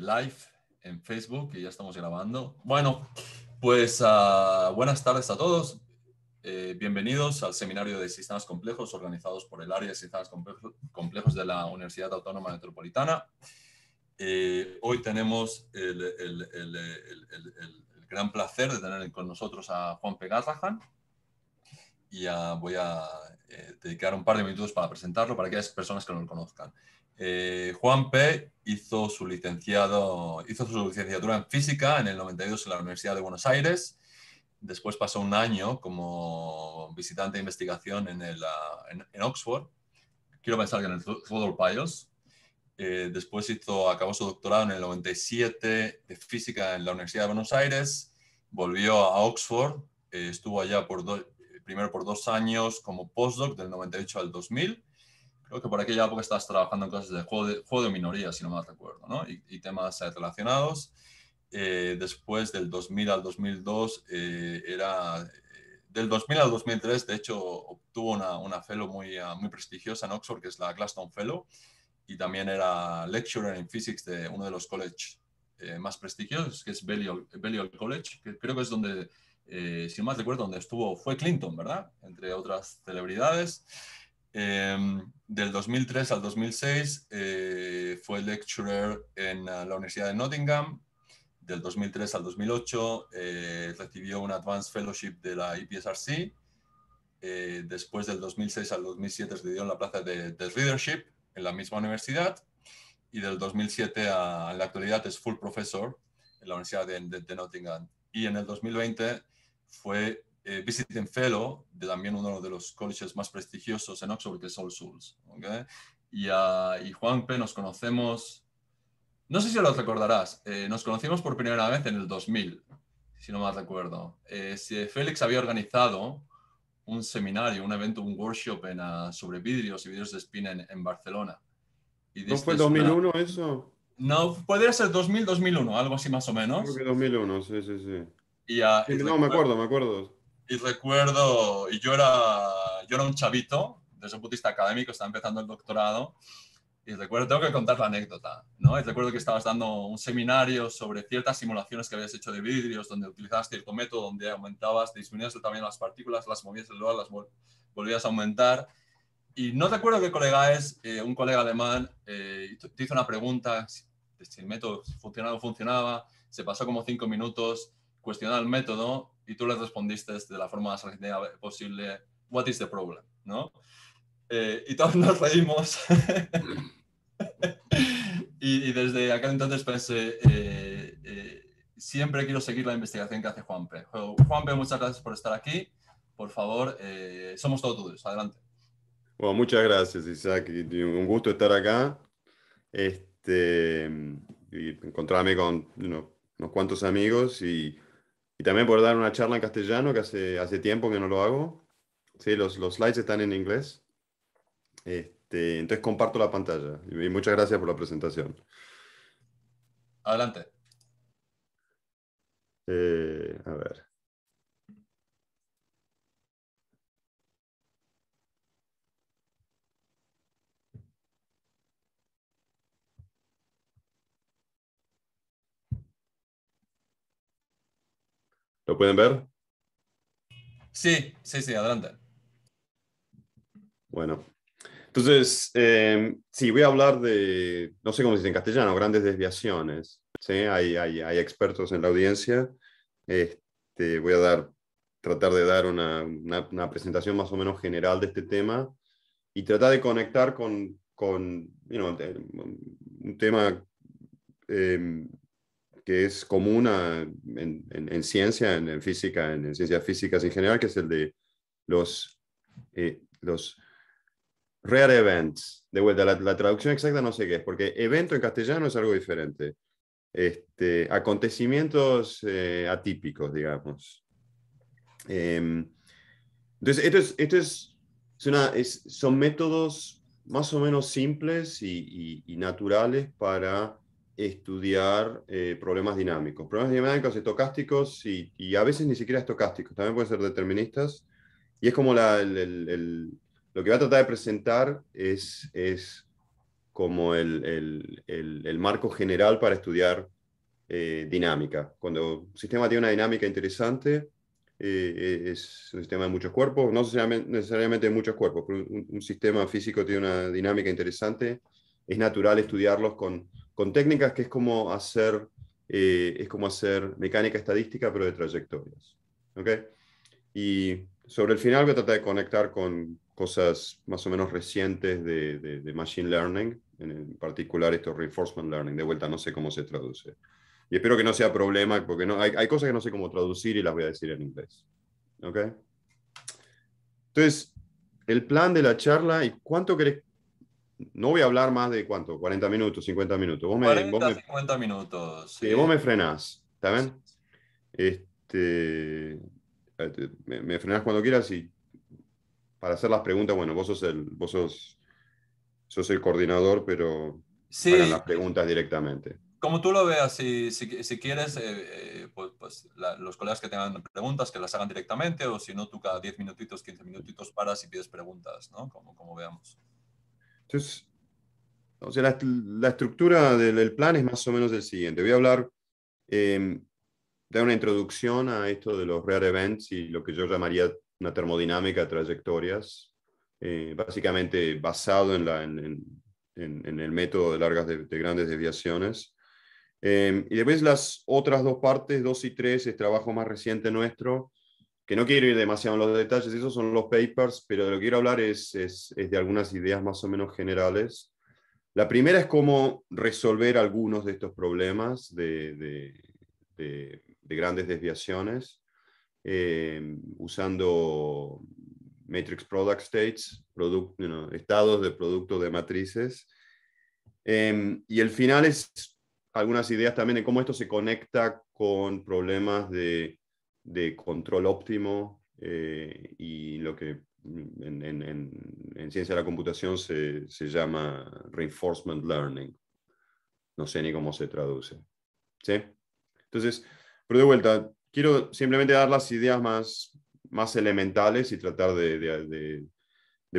live en Facebook, que ya estamos grabando. Bueno, pues ah, buenas tardes a todos. Eh, bienvenidos al seminario de sistemas complejos organizados por el área de sistemas complejos de la Universidad Autónoma Metropolitana. Eh, hoy tenemos el, gran placer de tener con nosotros a Juan Pegarrajan y voy a eh, dedicar un par de minutos para presentarlo para aquellas personas que no lo conozcan. Juan P. hizo su licenciado, hizo su licenciatura en física en el 92 en la Universidad de Buenos Aires. Después pasó un año como visitante de investigación en, Oxford. Quiero pensar que en el fútbol Payos. después hizo, acabó su doctorado en el 97 de física en la Universidad de Buenos Aires. Volvió a Oxford. estuvo allá por primero por dos años como postdoc del 98 al 2000 creo que por aquella época estabas trabajando en cosas de juego de, minorías, si no mal acuerdo ¿no? Y, temas eh, relacionados. Eh, después del 2000 al 2002 eh, era... Del 2000 al 2003, de hecho, obtuvo una, una fellow muy, ah, muy prestigiosa en Oxford, que es la Glaston Fellow, y también era lecturer en physics de uno de los colleges más prestigiosos, que es Balliol, College, que creo que es donde, si no más recuerdo, donde estuvo, fue Clinton, ¿verdad? Entre otras celebridades. Em, del 2003 al 2006 eh, fue lecturer en ah, la Universidad de Nottingham. Del 2003 al 2008 eh, recibió un Advanced Fellowship de la IPSRC. E eh, después del 2006 al 2007 se dio en la plaza de, Leadership en la misma universidad. Y del 2007 a, la actualidad es Full Professor en la Universidad de Nottingham. Y en el 2020 fue eh, Visiting Fellow, de también uno de los colleges más prestigiosos en Oxford, que es All Souls. ¿okay? Y, Juan P, nos conocemos, no sé si lo recordarás, eh, nos conocimos por primera vez en el 2000, si no mal recuerdo. Eh, si Félix había organizado un seminario, un evento, un workshop en, ah, sobre vidrios y vidrios de espina en, Barcelona. ¿No fue 2001 eso? No, podría ser 2000, 2001, algo así más o menos. Creo que 2001, sí, sí, sí. no, me acuerdo, me acuerdo y recuerdo, y yo era, yo era un chavito, desde un punto de académico, estaba empezando el doctorado, y recuerdo, tengo que contar la anécdota, ¿no? Y recuerdo que estabas dando un seminario sobre ciertas simulaciones que habías hecho de vidrios, donde utilizabas cierto método, donde aumentabas, disminuías también las partículas, las movías del lugar, las volvías a aumentar. Y no recuerdo qué colega es, eh, un colega alemán, eh, te hizo una pregunta, si, el método funcionaba o funcionaba, se pasó como cinco minutos cuestionando el método y tú les respondiste este, de la forma más argentina posible, what is the problem, ¿no? Eh, y todos nos reímos. y, desde acá entonces pensé, eh, eh, siempre quiero seguir la investigación que hace Juanpe. Juanpe, muchas gracias por estar aquí. Por favor, somos todos tuyos. Adelante. Bueno, muchas gracias, Isaac. Un gusto estar acá. Este, y encontrarme con unos cuantos amigos y y también por dar una charla en castellano, que hace, hace tiempo que no lo hago. Sí, los, los slides están en inglés. Este, entonces comparto la pantalla. Y muchas gracias por la presentación. Adelante. Eh, a ver. ¿Lo pueden ver? Sí, sí, sí, adelante. Bueno, entonces, em, sí, voy a hablar de, no sé cómo se dice en castellano, grandes desviaciones. ¿sí? Hay, hay, hay expertos en la audiencia. Este, voy a dar, tratar de dar una, una, presentación más o menos general de este tema y tratar de conectar con, con un tema em, que es común en, en, ciencia, en, física, en, ciencias físicas en general, que es el de los, eh, los rare events. De vuelta, la, traducción exacta no sé qué es, porque evento en castellano es algo diferente. Este, acontecimientos eh, atípicos, digamos. Em, entonces, estos es, son métodos más o menos simples y naturales para estudiar eh, problemas dinámicos. Problemas dinámicos, estocásticos y, a veces ni siquiera estocásticos, también pueden ser deterministas. Y es como lo que va a tratar de presentar es, es como el, marco general para estudiar eh, dinámica. Cuando un sistema tiene una dinámica interesante, eh, e, es un sistema de muchos cuerpos, no necesariamente de muchos cuerpos, pero un, un sistema físico tiene una dinámica interesante, es natural estudiarlos con con técnicas que es como hacer, eh, es como hacer mecánica estadística, pero de trayectorias. Y sobre el final voy a tratar de conectar con cosas más o menos recientes de, de, Machine Learning, en particular esto Reinforcement Learning, de vuelta no sé cómo se traduce. Y espero que no sea problema, porque no, hay, hay cosas que no sé cómo traducir y las voy a decir en inglés. ¿Ok? Entonces, el plan de la charla y cuánto querés, no voy a hablar más de cuánto, 40 minutos, 50 minutos. Vos me, 50 minutos. Sí. vos me frenás, ¿está bien? Este, eh, me, me, frenás cuando quieras y para hacer las preguntas, bueno, vos sos el, vos sos, sos el coordinador, pero sí. las preguntas directamente. Como tú lo veas, si, si, quieres, eh, eh, pues, pues, los colegas que tengan preguntas, que las hagan directamente, o si no, tú cada 10 minutitos, 15 minutitos paras y pides preguntas, ¿no? Como, como veamos. Entonces, la, estructura del, plan es más o menos el siguiente. Voy a hablar, em, de dar una introducción a esto de los rare events y lo que yo llamaría una termodinámica de trayectorias, eh, básicamente basado en, el método de largas de, grandes desviaciones. Em, y después las otras dos partes, dos y tres, es trabajo más reciente nuestro, que no quiero ir demasiado en los detalles, esos son los papers, pero de lo que quiero hablar es, de algunas ideas más o menos generales. La primera es cómo resolver algunos de estos problemas de, grandes desviaciones eh, usando Matrix Product States, estados de productos de matrices. Em, y el final es algunas ideas también de cómo esto se conecta con problemas de de control óptimo eh, y lo que mm, en, ciencia de la computación se, llama reinforcement learning. No sé ni cómo se traduce. ¿Sí? Entonces, pero de vuelta, quiero simplemente dar las ideas más, más elementales y tratar de,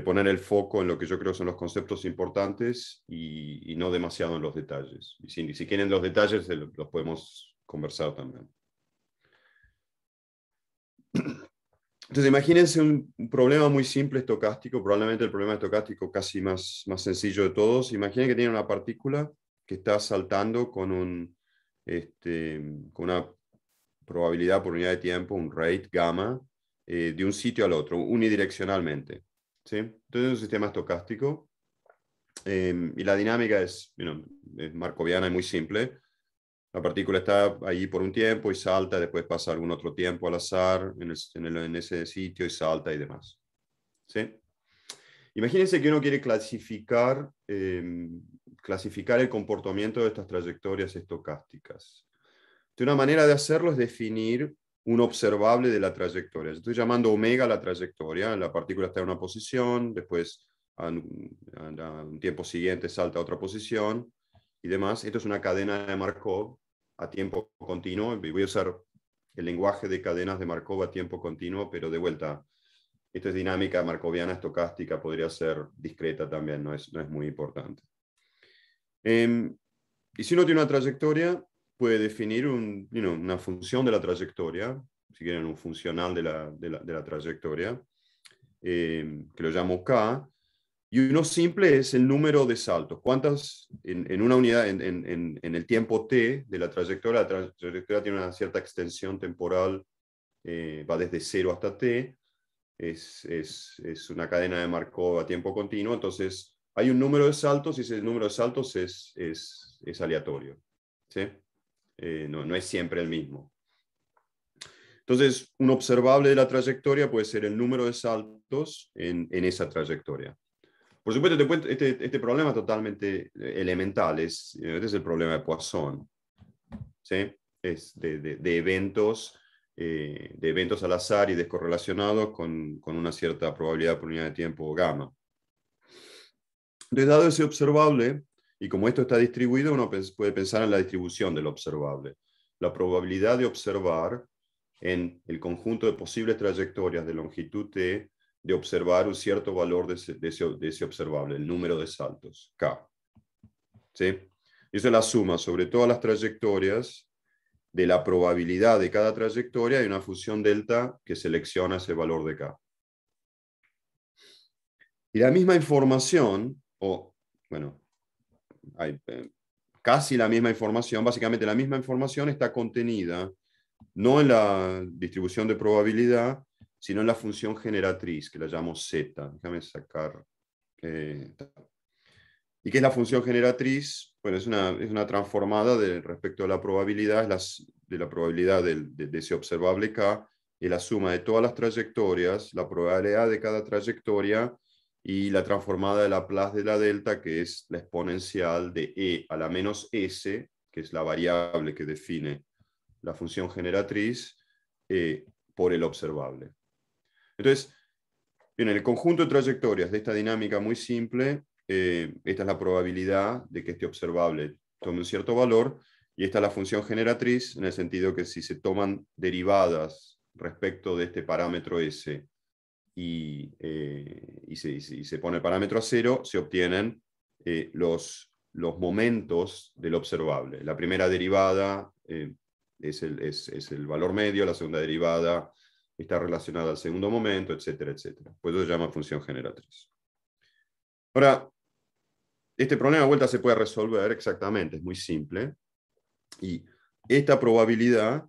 poner el foco en lo que yo creo son los conceptos importantes y, no demasiado en los detalles. Y si quieren los detalles, los podemos conversar también. Entonces, imagínense un, problema muy simple estocástico, probablemente el problema estocástico casi más, sencillo de todos. Imaginen que tiene una partícula que está saltando con, este, con una probabilidad por unidad de tiempo, un rate gamma, eh, de un sitio al otro, unidireccionalmente. ¿sí? Entonces, un sistema estocástico. Eh, y la dinámica es, you es marcoviana y muy simple. La partícula está ahí por un tiempo y salta, después pasa algún otro tiempo al azar en, ese sitio y salta y demás. ¿Sí? Imagínense que uno quiere clasificar, em, clasificar el comportamiento de estas trayectorias estocásticas. De una manera de hacerlo es definir un observable de la trayectoria. estoy llamando omega la trayectoria, la partícula está en una posición, después a, un tiempo siguiente salta a otra posición y demás. Esto es una cadena de Markov a tiempo continuo. Voy a usar el lenguaje de cadenas de Markov a tiempo continuo, pero de vuelta, esta es dinámica markoviana estocástica, podría ser discreta también, no es, no es muy importante. Em, y si uno tiene una trayectoria, puede definir una función de la trayectoria, si quieren, un funcional de la, trayectoria, em, que lo llamo K, y uno simple es el número de saltos. ¿Cuántas en, una unidad, en, el tiempo t de la trayectoria? La trayectoria tiene una cierta extensión temporal, eh, va desde 0 hasta t. Es, una cadena de Markov a tiempo continuo. Entonces, hay un número de saltos y ese número de saltos es, aleatorio. Eh, no, no es siempre el mismo. Entonces, un observable de la trayectoria puede ser el número de saltos en esa trayectoria. Por supuesto, este, este, problema problema totalmente eh, elemental, es, este es el problema de Poisson, es de, eventos, eh, de eventos al azar y descorrelacionados con, una cierta probabilidad por unidad de tiempo gamma. Entonces, dado ese observable, y como esto está distribuido, uno puede pensar en la distribución del observable. La probabilidad de observar en el conjunto de posibles trayectorias de longitud T de observar un cierto valor de ese, observable, el número de saltos, K. ¿Sí? es la suma sobre todas las trayectorias de la probabilidad de cada trayectoria y una función delta que selecciona ese valor de K. Y la misma información, o bueno, hay, eh, casi la misma información, básicamente la misma información está contenida no en la distribución de probabilidad, sino en la función generatriz, que la llamo Z. Déjame sacar. Eh, ¿Y que es la función generatriz? Bueno, es una, es una transformada de, respecto a la probabilidad, de la probabilidad de, ese observable K, es la suma de todas las trayectorias, la probabilidad de cada trayectoria y la transformada de la plaza de la delta, que es la exponencial de e a la menos s, que es la variable que define la función generatriz, eh, por el observable. Entonces, en el conjunto de trayectorias de esta dinámica muy simple, eh, esta es la probabilidad de que este observable tome un cierto valor, y esta es la función generatriz, en el sentido que si se toman derivadas respecto de este parámetro S y, eh, se, pone el parámetro a cero, se obtienen eh, los, momentos del observable. La primera derivada es, el, valor medio, la segunda derivada está relacionada al segundo momento, etcétera, etcétera. Pues eso se llama función generatriz. Ahora, este problema de vuelta se puede resolver exactamente, es muy simple. Y esta probabilidad,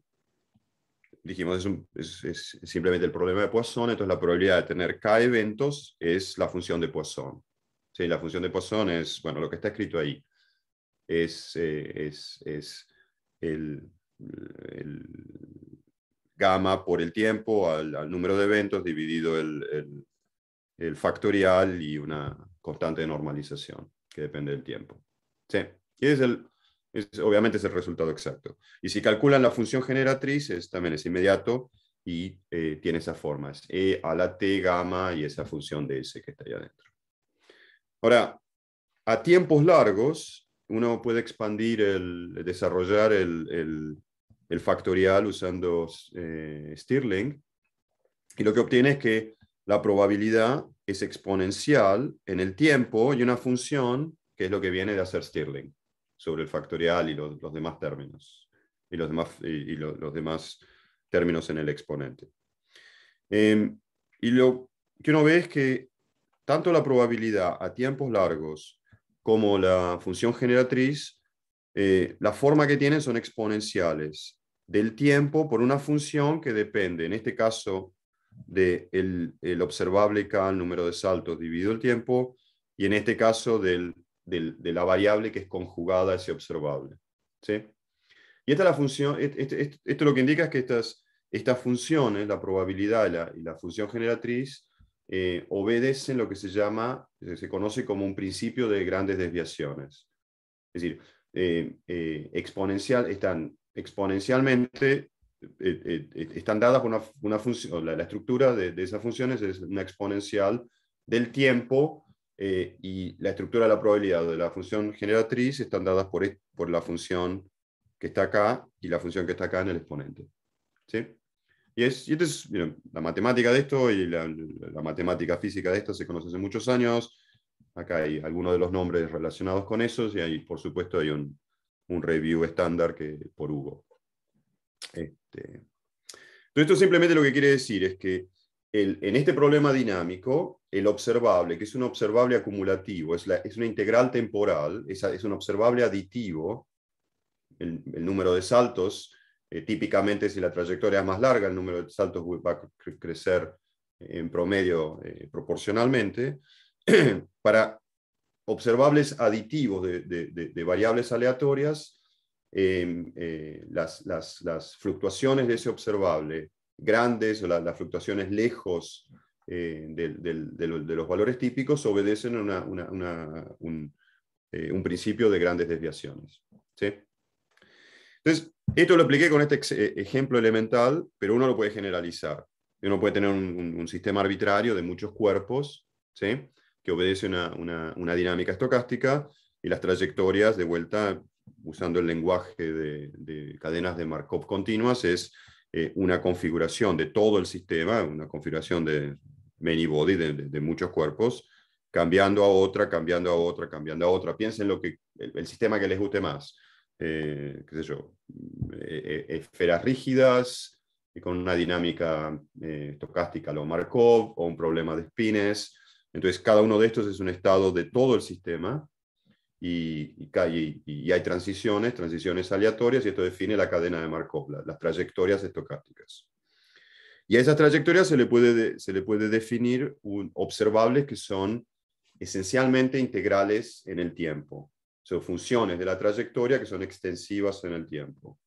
dijimos, es, simplemente el problema de Poisson, entonces la probabilidad de tener K eventos es la función de Poisson. la función de Poisson es, bueno, lo que está escrito ahí, es, eh, el, gamma por el tiempo al, número de eventos dividido el, el, factorial y una constante de normalización que depende del tiempo. Sí, es el, obviamente es el resultado exacto. Y si calculan la función generatriz, también es inmediato y eh, tiene esas formas. E a la t gamma y esa función de S que está ahí adentro. Ahora, a tiempos largos, uno puede expandir, el, desarrollar el, el factorial usando eh, Stirling. Y lo que obtiene es que la probabilidad es exponencial en el tiempo y una función que es lo que viene de hacer Stirling sobre el factorial y los, demás términos y los demás, y, los demás términos en el exponente. Em, y lo que uno ve es que tanto la probabilidad a tiempos largos como la función generatriz, eh, la forma que tienen son exponenciales del tiempo por una función que depende, en este caso, del de el observable K, el número de saltos dividido el tiempo, y en este caso de la variable que es conjugada a ese observable. ¿sí? Y esta la función, esto lo que indica es que estas, funciones, la probabilidad y la, función generatriz, eh, obedecen lo que se llama, se conoce como un principio de grandes desviaciones. Es decir, eh, eh, exponencial, están exponencialmente eh, eh, eh, están dadas una, una función, la, estructura de, esas funciones es una exponencial del tiempo y la estructura de la probabilidad de la función generatriz están dadas por, e, por la función que está acá y la función que está acá en el exponente. ¿Sí? Y, es, este la matemática de esto y la, matemática física de esto se conoce hace muchos años. Acá hay algunos de los nombres relacionados con eso y hay, por supuesto hay un, un review estándar que por Hugo. Entonces, este, esto simplemente lo que quiere decir es que en este problema dinámico, el observable, que es un observable acumulativo, es, la, es una integral temporal, es, es un observable aditivo, el, número de saltos, eh, típicamente si la trayectoria es más larga, el número de saltos va a crecer en promedio eh, proporcionalmente, para observables aditivos de, variables aleatorias, eh, eh, las, fluctuaciones de ese observable grandes, o las fluctuaciones lejos eh, de los valores típicos, obedecen a un, principio de grandes desviaciones. ¿sí? Entonces, esto lo expliqué con este ejemplo elemental, pero uno lo puede generalizar. Uno puede tener un, un sistema arbitrario de muchos cuerpos, ¿sí? obedece una, dinámica estocástica y las trayectorias de vuelta, usando el lenguaje de, cadenas de Markov continuas, es eh, una configuración de todo el sistema, una configuración de many body, de, muchos cuerpos, cambiando a otra, cambiando a otra, cambiando a otra. Piensen lo que, el, sistema que les guste más. Eh, qué sé yo, eh, esferas rígidas, con una dinámica estocástica, lo Markov, o un problema de espines, entonces, cada uno de estos es un estado de todo el sistema y, hay transiciones, transiciones aleatorias, y esto define la cadena de Markov, las trayectorias estocásticas. Y a esas trayectorias se le puede, se le puede definir un, observables que son esencialmente integrales en el tiempo. Son funciones de la trayectoria que son extensivas en el tiempo.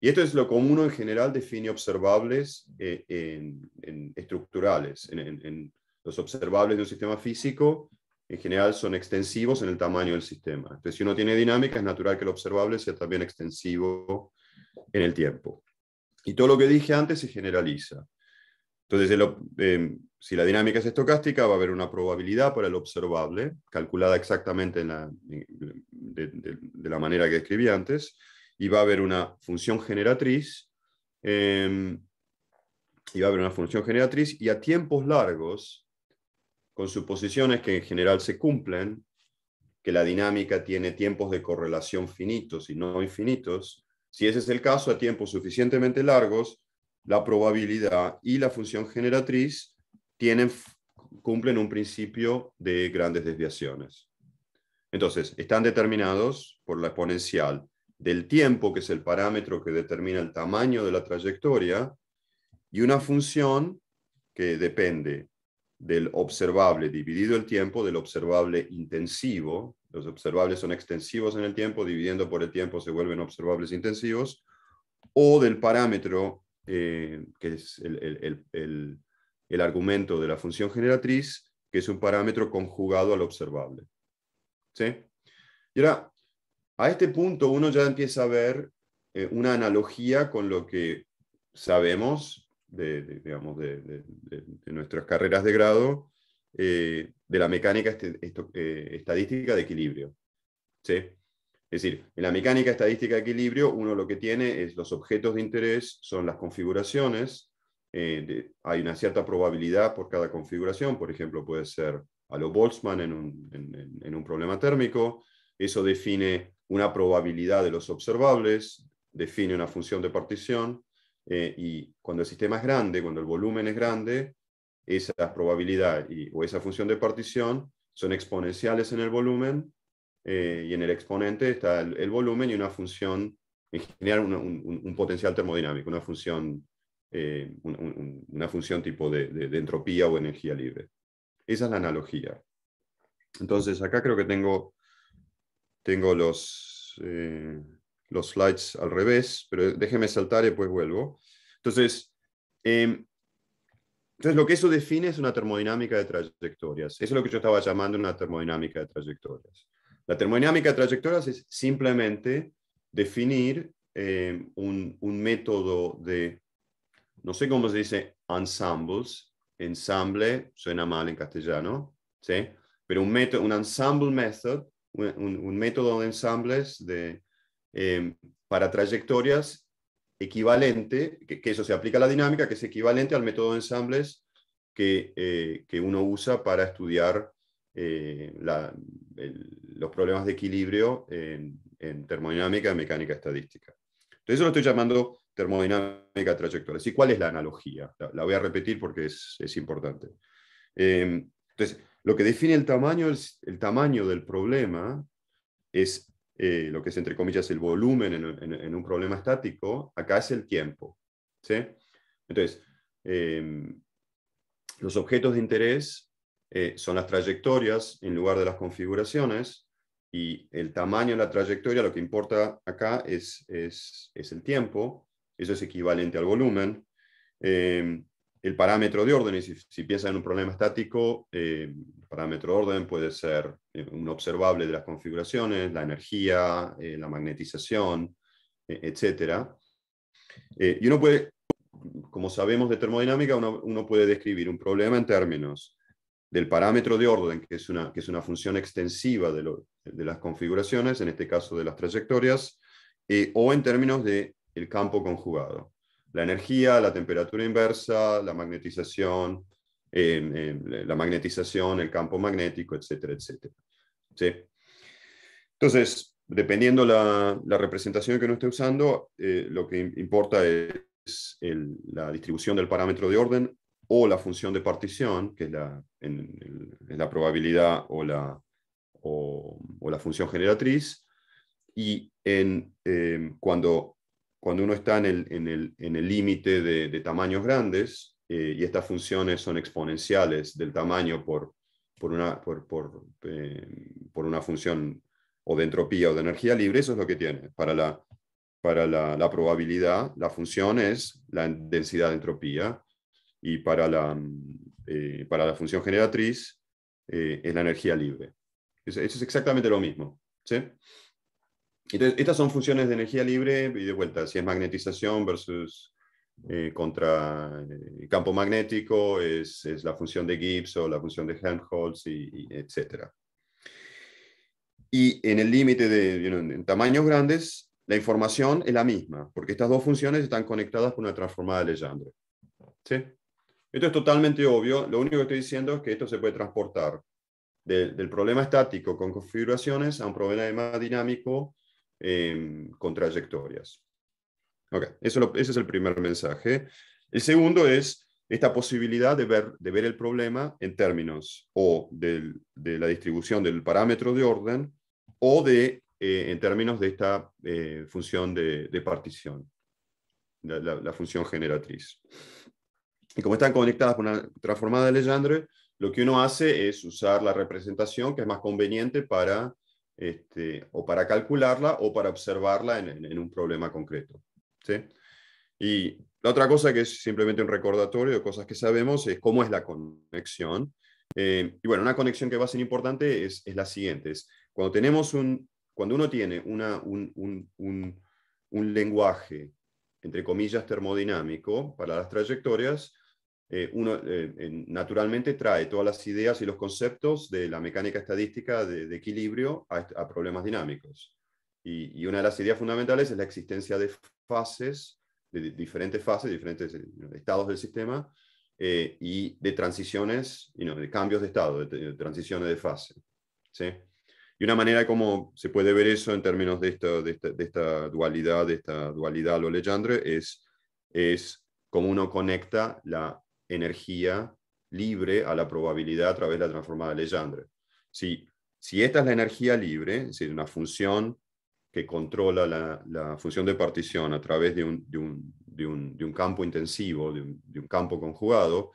Y esto es lo común, en general define observables eh, en, estructurales, en, en, los observables de un sistema físico en general son extensivos en el tamaño del sistema. Entonces, si uno tiene dinámica, es natural que el observable sea también extensivo en el tiempo. Y todo lo que dije antes se generaliza. Entonces, em, si la dinámica es estocástica, va a haber una probabilidad para el observable, calculada exactamente en de, la manera que describí antes, y va a haber una función generatriz, em, y va a haber una función generatriz, y a tiempos largos, con suposiciones que en general se cumplen, que la dinámica tiene tiempos de correlación finitos y no infinitos, si ese es el caso, a tiempos suficientemente largos, la probabilidad y la función generatriz tienen, cumplen un principio de grandes desviaciones. Entonces, están determinados por la exponencial del tiempo, que es el parámetro que determina el tamaño de la trayectoria, y una función que depende del observable dividido el tiempo del observable intensivo. Los observables son extensivos en el tiempo, dividiendo por el tiempo se vuelven observables intensivos, o del parámetro, eh, que es el, argumento de la función generatriz, que es un parámetro conjugado al observable. Y ahora, a este punto uno ya empieza a ver eh, una analogía con lo que sabemos de, digamos, de, nuestras carreras de grado, eh, de la mecánica este, eh, estadística de equilibrio. ¿sí? Es decir, en la mecánica estadística de equilibrio, uno lo que tiene es los objetos de interés, son las configuraciones, eh, hay una cierta probabilidad por cada configuración, por ejemplo, puede ser a lo Boltzmann en un, en un, problema térmico, eso define una probabilidad de los observables, define una función de partición, eh, y cuando el sistema es grande, cuando el volumen es grande, esa probabilidad o esa función de partición son exponenciales en el volumen eh, y en el exponente está el, volumen y una función, en general un, potencial termodinámico, una función, eh, una función tipo de, entropía o energía libre. Esa es la analogía. Entonces acá creo que tengo, tengo los los slides al revés, pero déjeme saltar y después vuelvo. Entonces, em, entonces, lo que eso define es una termodinámica de trayectorias. Eso es lo que yo estaba llamando una termodinámica de trayectorias. La termodinámica de trayectorias es simplemente definir em, un, un, método de, no sé cómo se dice, ensembles. Ensamble suena mal en castellano, ¿sí? Pero un método, un ensemble method, un, un método de ensambles de, Em, para trayectorias equivalente, que, eso se aplica a la dinámica, que es equivalente al método de ensambles que, eh, uno usa para estudiar eh, los problemas de equilibrio en, termodinámica y mecánica estadística. Entonces eso lo estoy llamando termodinámica trayectoria. ¿Y cuál es la analogía? La, voy a repetir porque es, importante. Em, entonces, lo que define el tamaño, el tamaño del problema es eh, lo que es entre comillas el volumen en, un problema estático, acá es el tiempo. ¿sí? Entonces, em, los objetos de interés eh, son las trayectorias en lugar de las configuraciones y el tamaño de la trayectoria, lo que importa acá es, es, es el tiempo, eso es equivalente al volumen. Eh, el parámetro de orden, y si, piensan en un problema estático, eh, el parámetro de orden puede ser eh, un observable de las configuraciones, la energía, eh, la magnetización, etc. y uno puede, como sabemos de termodinámica, uno, puede describir un problema en términos del parámetro de orden, que es una, que es una función extensiva de, las configuraciones, en este caso de las trayectorias, o en términos del el campo conjugado la energía, la temperatura inversa, la magnetización, la magnetización, el campo magnético, etcétera, etcétera. Entonces, dependiendo la, la representación que uno esté usando, eh, lo que importa es la distribución del parámetro de orden o la función de partición, que es la, la probabilidad o la, o, la función generatriz, y en, eh, cuando cuando uno está en el límite en el, en el de, de, tamaños grandes, eh, y estas funciones son exponenciales del tamaño por, por, una, por, por, eh, por, una función o de entropía o de energía libre, eso es lo que tiene. Para la, para la, la probabilidad, la función es la densidad de entropía, y para la, eh, para la función generatriz es la energía libre. Eso es exactamente lo mismo. ¿sí? estas son funciones de energía libre y de vuelta, si es magnetización versus eh, contra eh, campo magnético, es, la función de Gibbs o la función de Helmholtz, y, etc. Y en el límite de, en tamaños grandes, la información es la misma, porque estas dos funciones están conectadas por una transformada de Legendre. ¿Sí? Esto es totalmente obvio, lo único que estoy diciendo es que esto se puede transportar del problema estático con configuraciones a un problema dinámico eh, em, contrayectorias. Okay. Eso ese es el primer mensaje. El segundo es esta posibilidad de ver, de ver el problema en términos o del, de la distribución del parámetro de orden o de, eh, en términos de esta eh, función de, de partición, la, función generatriz. Y como están conectadas con una transformada de Legendre, lo que uno hace es usar la representación que es más conveniente para este, o para calcularla o para observarla en, un problema concreto. Y la otra cosa que es simplemente un recordatorio de cosas que sabemos es cómo es la conexión. Eh, y bueno, una conexión que va a ser importante es, la siguiente. cuando, tenemos cuando uno tiene un lenguaje, entre comillas, termodinámico para las trayectorias, eh, uno eh, naturalmente trae todas las ideas y los conceptos de la mecánica estadística de, equilibrio a, problemas dinámicos. Y, una de las ideas fundamentales es la existencia de fases, de diferentes fases, diferentes eh, estados del sistema, y de transiciones, y de cambios de estado, de, transiciones de fase. Y una manera como se puede ver eso en términos de esta, de esta, de esta dualidad, de esta dualidad lo Legendre, es, es cómo uno conecta la energía libre a la probabilidad a través de la transformada de Legendre. Si, si esta es la energía libre, es decir, una función que controla la, función de partición a través de un, de un, de un, campo intensivo, de un, campo conjugado,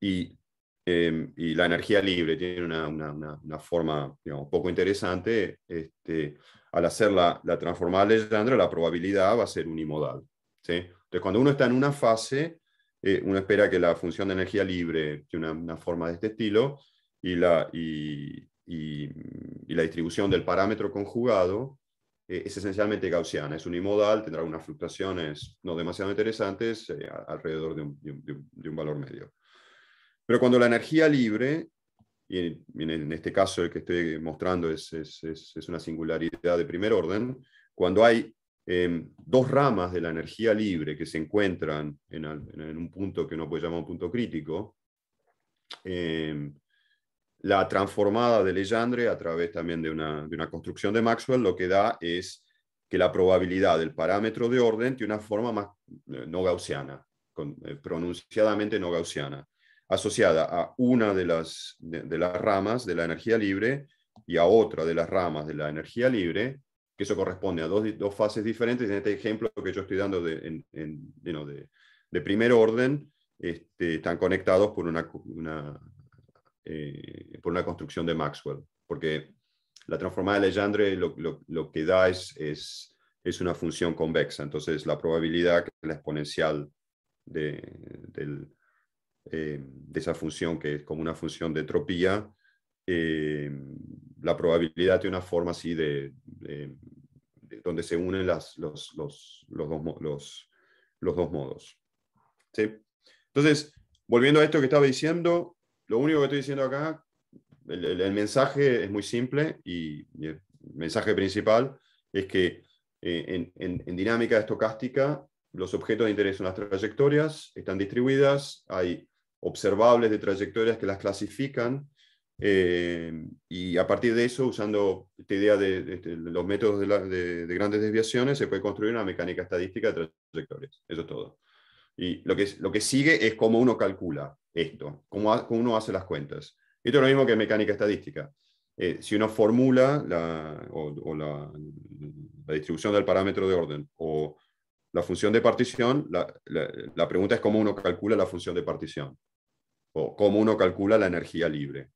y, em, y, la energía libre tiene una, una, una forma digamos, poco interesante, este, al hacer la, la transformada de Legendre, la probabilidad va a ser unimodal. ¿sí? Entonces, cuando uno está en una fase, eh, uno espera que la función de energía libre tiene una, una forma de este estilo y la, y, la distribución del parámetro conjugado eh, es esencialmente gaussiana, es unimodal, tendrá unas fluctuaciones no demasiado interesantes eh, alrededor de un, de, un, valor medio. Pero cuando la energía libre, y en, este caso el que estoy mostrando es, es, es, es una singularidad de primer orden, cuando hay Em, dos ramas de la energía libre que se encuentran en, un punto que uno puede llamar un punto crítico. Em, la transformada de Leyandre a través también de una, construcción de Maxwell lo que da es que la probabilidad del parámetro de orden tiene una forma más eh, no gaussiana, eh, pronunciadamente no gaussiana, asociada a una de las, de las ramas de la energía libre y a otra de las ramas de la energía libre, que eso corresponde a dos, fases diferentes. En este ejemplo que yo estoy dando de, de, primer orden, este, están conectados por una, eh, por una construcción de Maxwell, porque la transformada de Legendre lo, que da es, es, una función convexa, entonces la probabilidad que la exponencial de, eh, de esa función, que es como una función de entropía, eh, la probabilidad de una forma así de, donde se unen los, los, los, dos, los, los dos modos. Entonces, volviendo a esto que estaba diciendo, lo único que estoy diciendo acá, el, mensaje es muy simple y, el mensaje principal es que eh, en dinámica estocástica los objetos de interés son las trayectorias, están distribuidas, hay observables de trayectorias que las clasifican eh, y a partir de eso, usando esta idea de, este, los métodos de, grandes desviaciones, se puede construir una mecánica estadística de trayectorias. Eso es todo. Y lo que, lo que sigue es cómo uno calcula esto, cómo, cómo uno hace las cuentas. Esto es lo mismo que mecánica estadística. Eh, si uno formula la, o, la, distribución del parámetro de orden o la función de partición, la, la pregunta es cómo uno calcula la función de partición o cómo uno calcula la energía libre.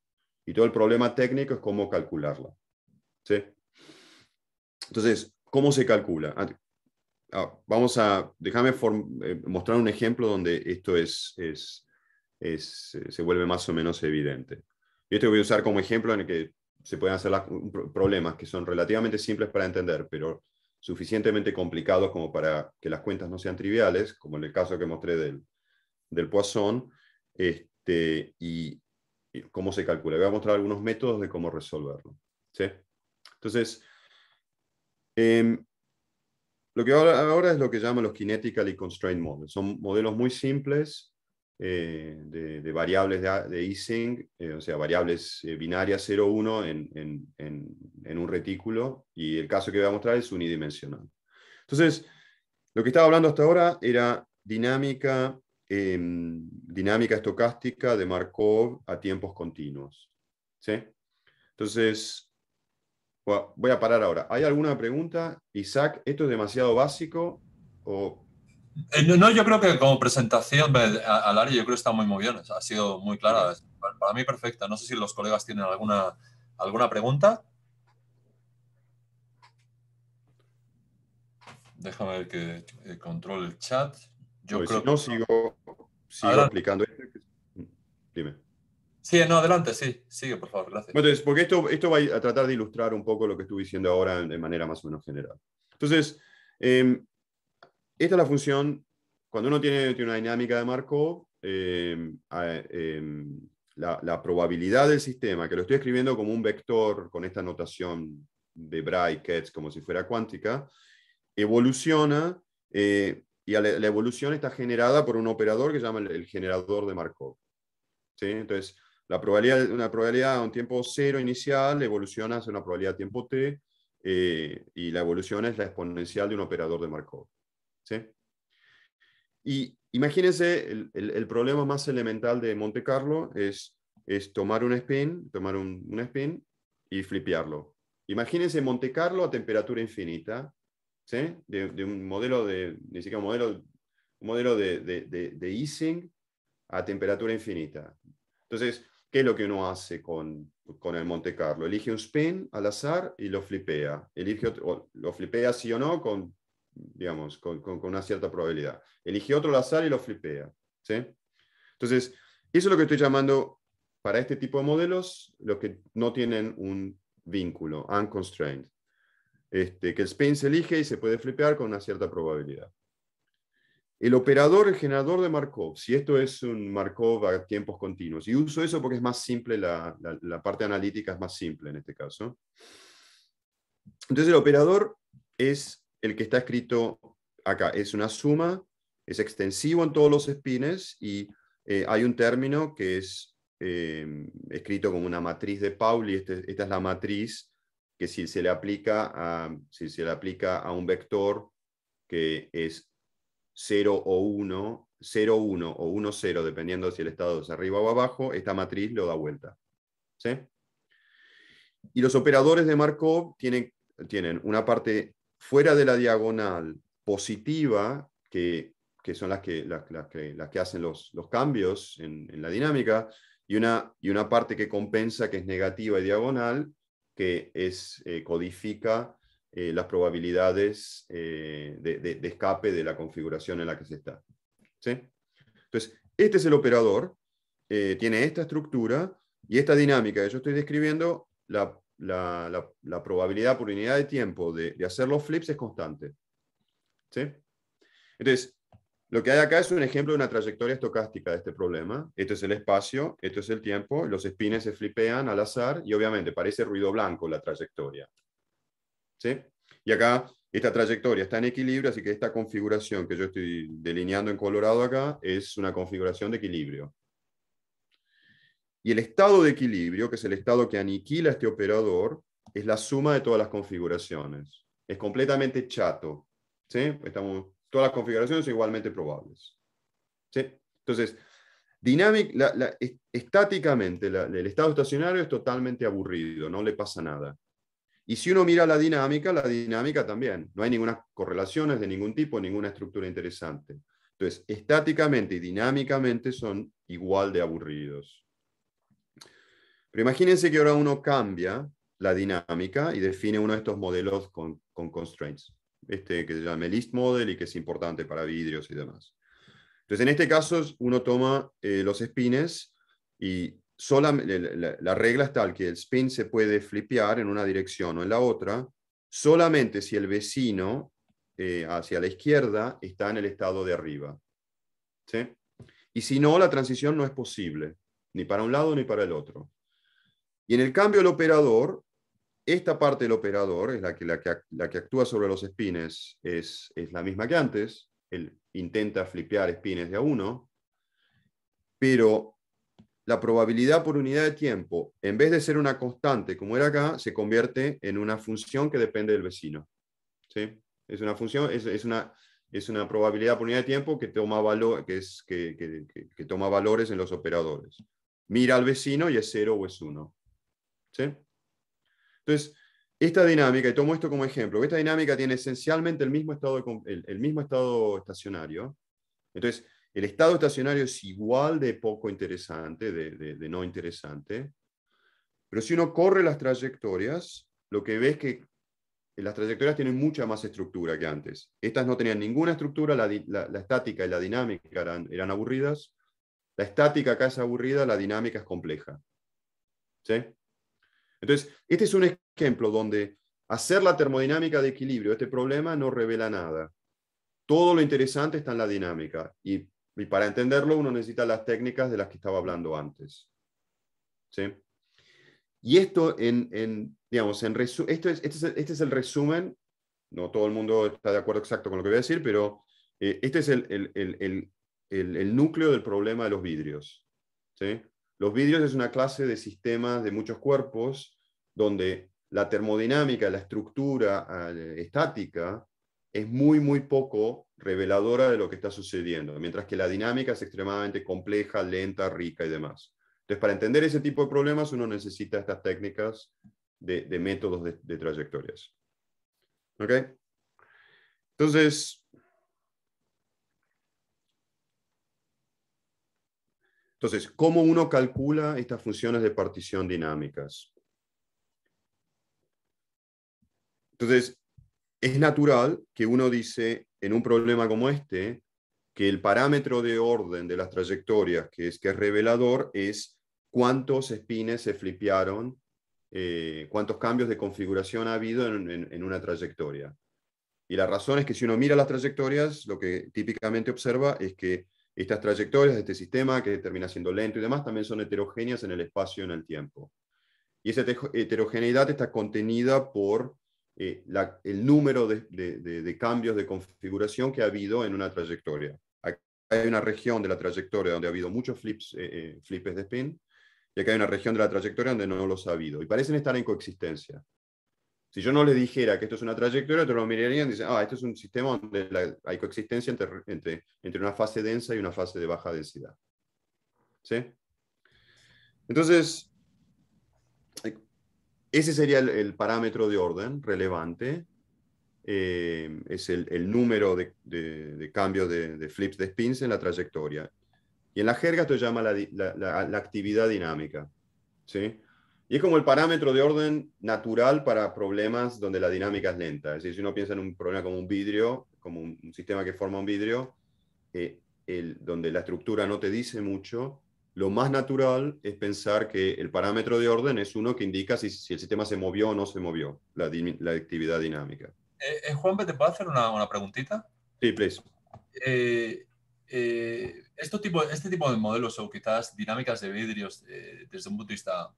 Y todo el problema técnico es cómo calcularla. ¿sí? Entonces, ¿cómo se calcula? Ah, ah, vamos a, déjame eh, mostrar un ejemplo donde esto es, eh, se vuelve más o menos evidente. Y esto voy a usar como ejemplo en el que se pueden hacer problemas que son relativamente simples para entender, pero suficientemente complicados como para que las cuentas no sean triviales, como en el caso que mostré del, del Poisson, este, y cómo se calcula. Voy a mostrar algunos métodos de cómo resolverlo. Entonces, em, lo que ahora, es lo que llaman los Kinetically Constrained Models. Son modelos muy simples eh, de, variables de, de eh, o sea, variables eh, binarias 0-1 en, en un retículo, y el caso que voy a mostrar es unidimensional. Entonces, lo que estaba hablando hasta ahora era dinámica Em, dinámica estocástica de Markov a tiempos continuos. ¿Sí? Entonces, voy a parar ahora. ¿Hay alguna pregunta? Isaac, ¿esto es demasiado básico? Eh, no, yo creo que como presentación, Alari, yo creo que está muy, muy bien. Ha sido muy clara. Para mí, perfecta. No sé si los colegas tienen alguna, alguna pregunta. Déjame ver que controle el chat. Yo creo sigo sigo adelante. aplicando este, mm, Dime. Sí, no, adelante, sí, sigue, por favor, gracias. Bueno, entonces, porque esto, esto va a tratar de ilustrar un poco lo que estuve diciendo ahora de manera más o menos general. Entonces, em, esta es la función, cuando uno tiene, una dinámica de Markov, em, em, la, probabilidad del sistema, que lo estoy escribiendo como un vector con esta notación de Braille, Ketz, como si fuera cuántica, evoluciona eh, y la, evolución está generada por un operador que se llama el, generador de Markov. ¿Sí? Entonces, la probabilidad, una probabilidad a un tiempo cero inicial evoluciona hacia una probabilidad a tiempo t, eh, y la evolución es la exponencial de un operador de Markov. Y imagínense, el, problema más elemental de Monte Carlo es, es tomar un spin, tomar un, un spin y flipearlo. Imagínense Monte Carlo a temperatura infinita, de, un modelo de, ni siquiera modelo, modelo de, easing a temperatura infinita. Entonces, ¿qué es lo que uno hace con, el Monte Carlo? Elige un spin al azar y lo flipea. Elige lo flipea sí o no con, digamos, con, una cierta probabilidad. Elige otro al azar y lo flipea. Entonces, eso es lo que estoy llamando para este tipo de modelos, los que no tienen un vínculo, unconstrained. Este, que el spin se elige y se puede flipear con una cierta probabilidad. El operador, el generador de Markov, si esto es un Markov a tiempos continuos, y uso eso porque es más simple, la, parte analítica es más simple en este caso. Entonces el operador es el que está escrito acá, es una suma, es extensivo en todos los spins y eh, hay un término que es eh, escrito como una matriz de Pauli, este, esta es la matriz que si se le aplica a, si se le aplica a un vector que es 0 o 1, 0, 1 o 1, 0, dependiendo si el estado es arriba o abajo, esta matriz lo da vuelta. Y los operadores de Markov tienen, tienen una parte fuera de la diagonal positiva, que, son las que, que, hacen los, cambios en, en, la dinámica, y una, y una parte que compensa, que es negativa y diagonal, que es, eh, codifica eh, las probabilidades eh, de, escape de la configuración en la que se está. Entonces, este es el operador, tiene esta estructura y esta dinámica que yo estoy describiendo, la, probabilidad por unidad de tiempo de, hacer los flips es constante. ¿Sí? Entonces, lo que hay acá es un ejemplo de una trayectoria estocástica de este problema. Esto es el espacio, esto es el tiempo, los espines se flipean al azar y obviamente parece ruido blanco la trayectoria. ¿Sí? Y acá esta trayectoria está en equilibrio, así que esta configuración que yo estoy delineando en colorado acá es una configuración de equilibrio. Y el estado de equilibrio, que es el estado que aniquila este operador, es la suma de todas las configuraciones. Es completamente chato. ¿Sí? Estamos Todas las configuraciones son igualmente probables. Entonces, dinámica, estáticamente, el estado estacionario es totalmente aburrido, no le pasa nada. Y si uno mira la dinámica, la dinámica también. No hay ninguna correlaciones de ningún tipo, ninguna estructura interesante. Entonces, estáticamente y dinámicamente son igual de aburridos. Pero imagínense que ahora uno cambia la dinámica y define uno de estos modelos con constraints este, que se llama List Model y que es importante para vidrios y demás. Entonces, en este caso, uno toma eh, los spins y sola, la, regla es tal que el spin se puede flipear en una dirección o en la otra, solamente si el vecino eh, hacia la izquierda está en el estado de arriba. Y si no, la transición no es posible, ni para un lado ni para el otro. Y en el cambio del operador, esta parte del operador, es la que, la que, actúa sobre los espines es, la misma que antes. Él intenta flipear espines de a uno, pero la probabilidad por unidad de tiempo, en vez de ser una constante como era acá, se convierte en una función que depende del vecino. ¿Sí? Es una función, es, una, es una probabilidad por unidad de tiempo que toma, valor, que, es, que, toma valores en los operadores. Mira al vecino y es cero o es uno. ¿Sí? Entonces, esta dinámica, y tomo esto como ejemplo, esta dinámica tiene esencialmente el mismo estado, el, mismo estado estacionario. Entonces, el estado estacionario es igual de poco interesante, de, no interesante, pero si uno corre las trayectorias, lo que ve es que las trayectorias tienen mucha más estructura que antes. Estas no tenían ninguna estructura, la, estática y la dinámica eran, eran, aburridas. La estática acá es aburrida, la dinámica es compleja. ¿Sí? Entonces, este es un ejemplo donde hacer la termodinámica de equilibrio, este problema no revela nada. Todo lo interesante está en la dinámica y, para entenderlo uno necesita las técnicas de las que estaba hablando antes. ¿Sí? Y esto, en, digamos, en este, este, es, el resumen, no todo el mundo está de acuerdo exacto con lo que voy a decir, pero eh, este es el, el, el núcleo del problema de los vidrios. ¿Sí? Los vidrios es una clase de sistemas de muchos cuerpos donde la termodinámica, la estructura ah, estática, es muy, muy poco reveladora de lo que está sucediendo, mientras que la dinámica es extremadamente compleja, lenta, rica y demás. Entonces, para entender ese tipo de problemas, uno necesita estas técnicas de, métodos de, de trayectorias. ¿Ok? Entonces, Entonces, ¿cómo uno calcula estas funciones de partición dinámicas? Entonces, es natural que uno dice en un problema como este que el parámetro de orden de las trayectorias que es, que es revelador es cuántos espines se flipearon, eh, cuántos cambios de configuración ha habido en una trayectoria. Y la razón es que si uno mira las trayectorias, lo que típicamente observa es que estas trayectorias de este sistema, que termina siendo lento y demás, también son heterogéneas en el espacio y en el tiempo. Y esa heterogeneidad está contenida por eh, el número de, cambios de configuración que ha habido en una trayectoria. Acá hay una región de la trayectoria donde ha habido muchos flips, eh, eh, flips de spin, y acá hay una región de la trayectoria donde no los ha habido. Y parecen estar en coexistencia. Si yo no le dijera que esto es una trayectoria, te lo mirarían y dicen, ah, esto es un sistema donde hay coexistencia entre, entre, entre, una fase densa y una fase de baja densidad. ¿Sí? Entonces, eh, ese sería el, parámetro de orden relevante. Eh, es el, número de, de, de cambios de, flips de spins en la trayectoria. Y en la jerga esto se llama la, la, la actividad dinámica. ¿Sí? Y es como el parámetro de orden natural para problemas donde la dinámica es lenta. Es decir, si uno piensa en un problema como un vidrio, como un, sistema que forma un vidrio, eh, el, donde la estructura no te dice mucho, lo más natural es pensar que el parámetro de orden es uno que indica si, si el sistema se movió o no se movió, la, actividad dinámica. Eh, eh, Juan, ¿te puedo hacer una, una preguntita? Sí, please. Esto tipo, este tipo de modelos o quizás dinámicas de vidrios desde un punto de vista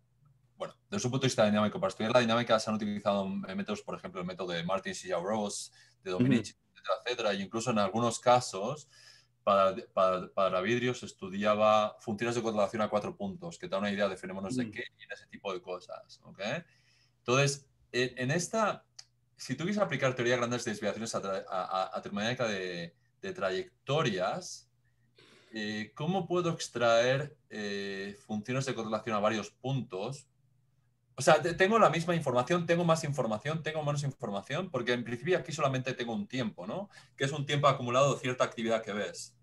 bueno, desde un punto de vista dinámico, para estudiar la dinámica se han utilizado eh, métodos, por ejemplo, el método de Martin y rose de Dominic, etcétera, etcétera, e incluso en algunos casos para, para, para, vidrios estudiaba funciones de correlación a cuatro puntos, que te da una idea de fenómenos de mm. qué y en ese tipo de cosas. Entonces, en, esta, si tú quieres aplicar teoría de grandes desviaciones a, a, termodinámica de, trayectorias, eh, ¿cómo puedo extraer eh, funciones de correlación a varios puntos o sea, tengo la misma información, tengo más información, tengo menos información, porque en principio aquí solamente tengo un tiempo, ¿no? Que es un tiempo acumulado de cierta actividad que ves.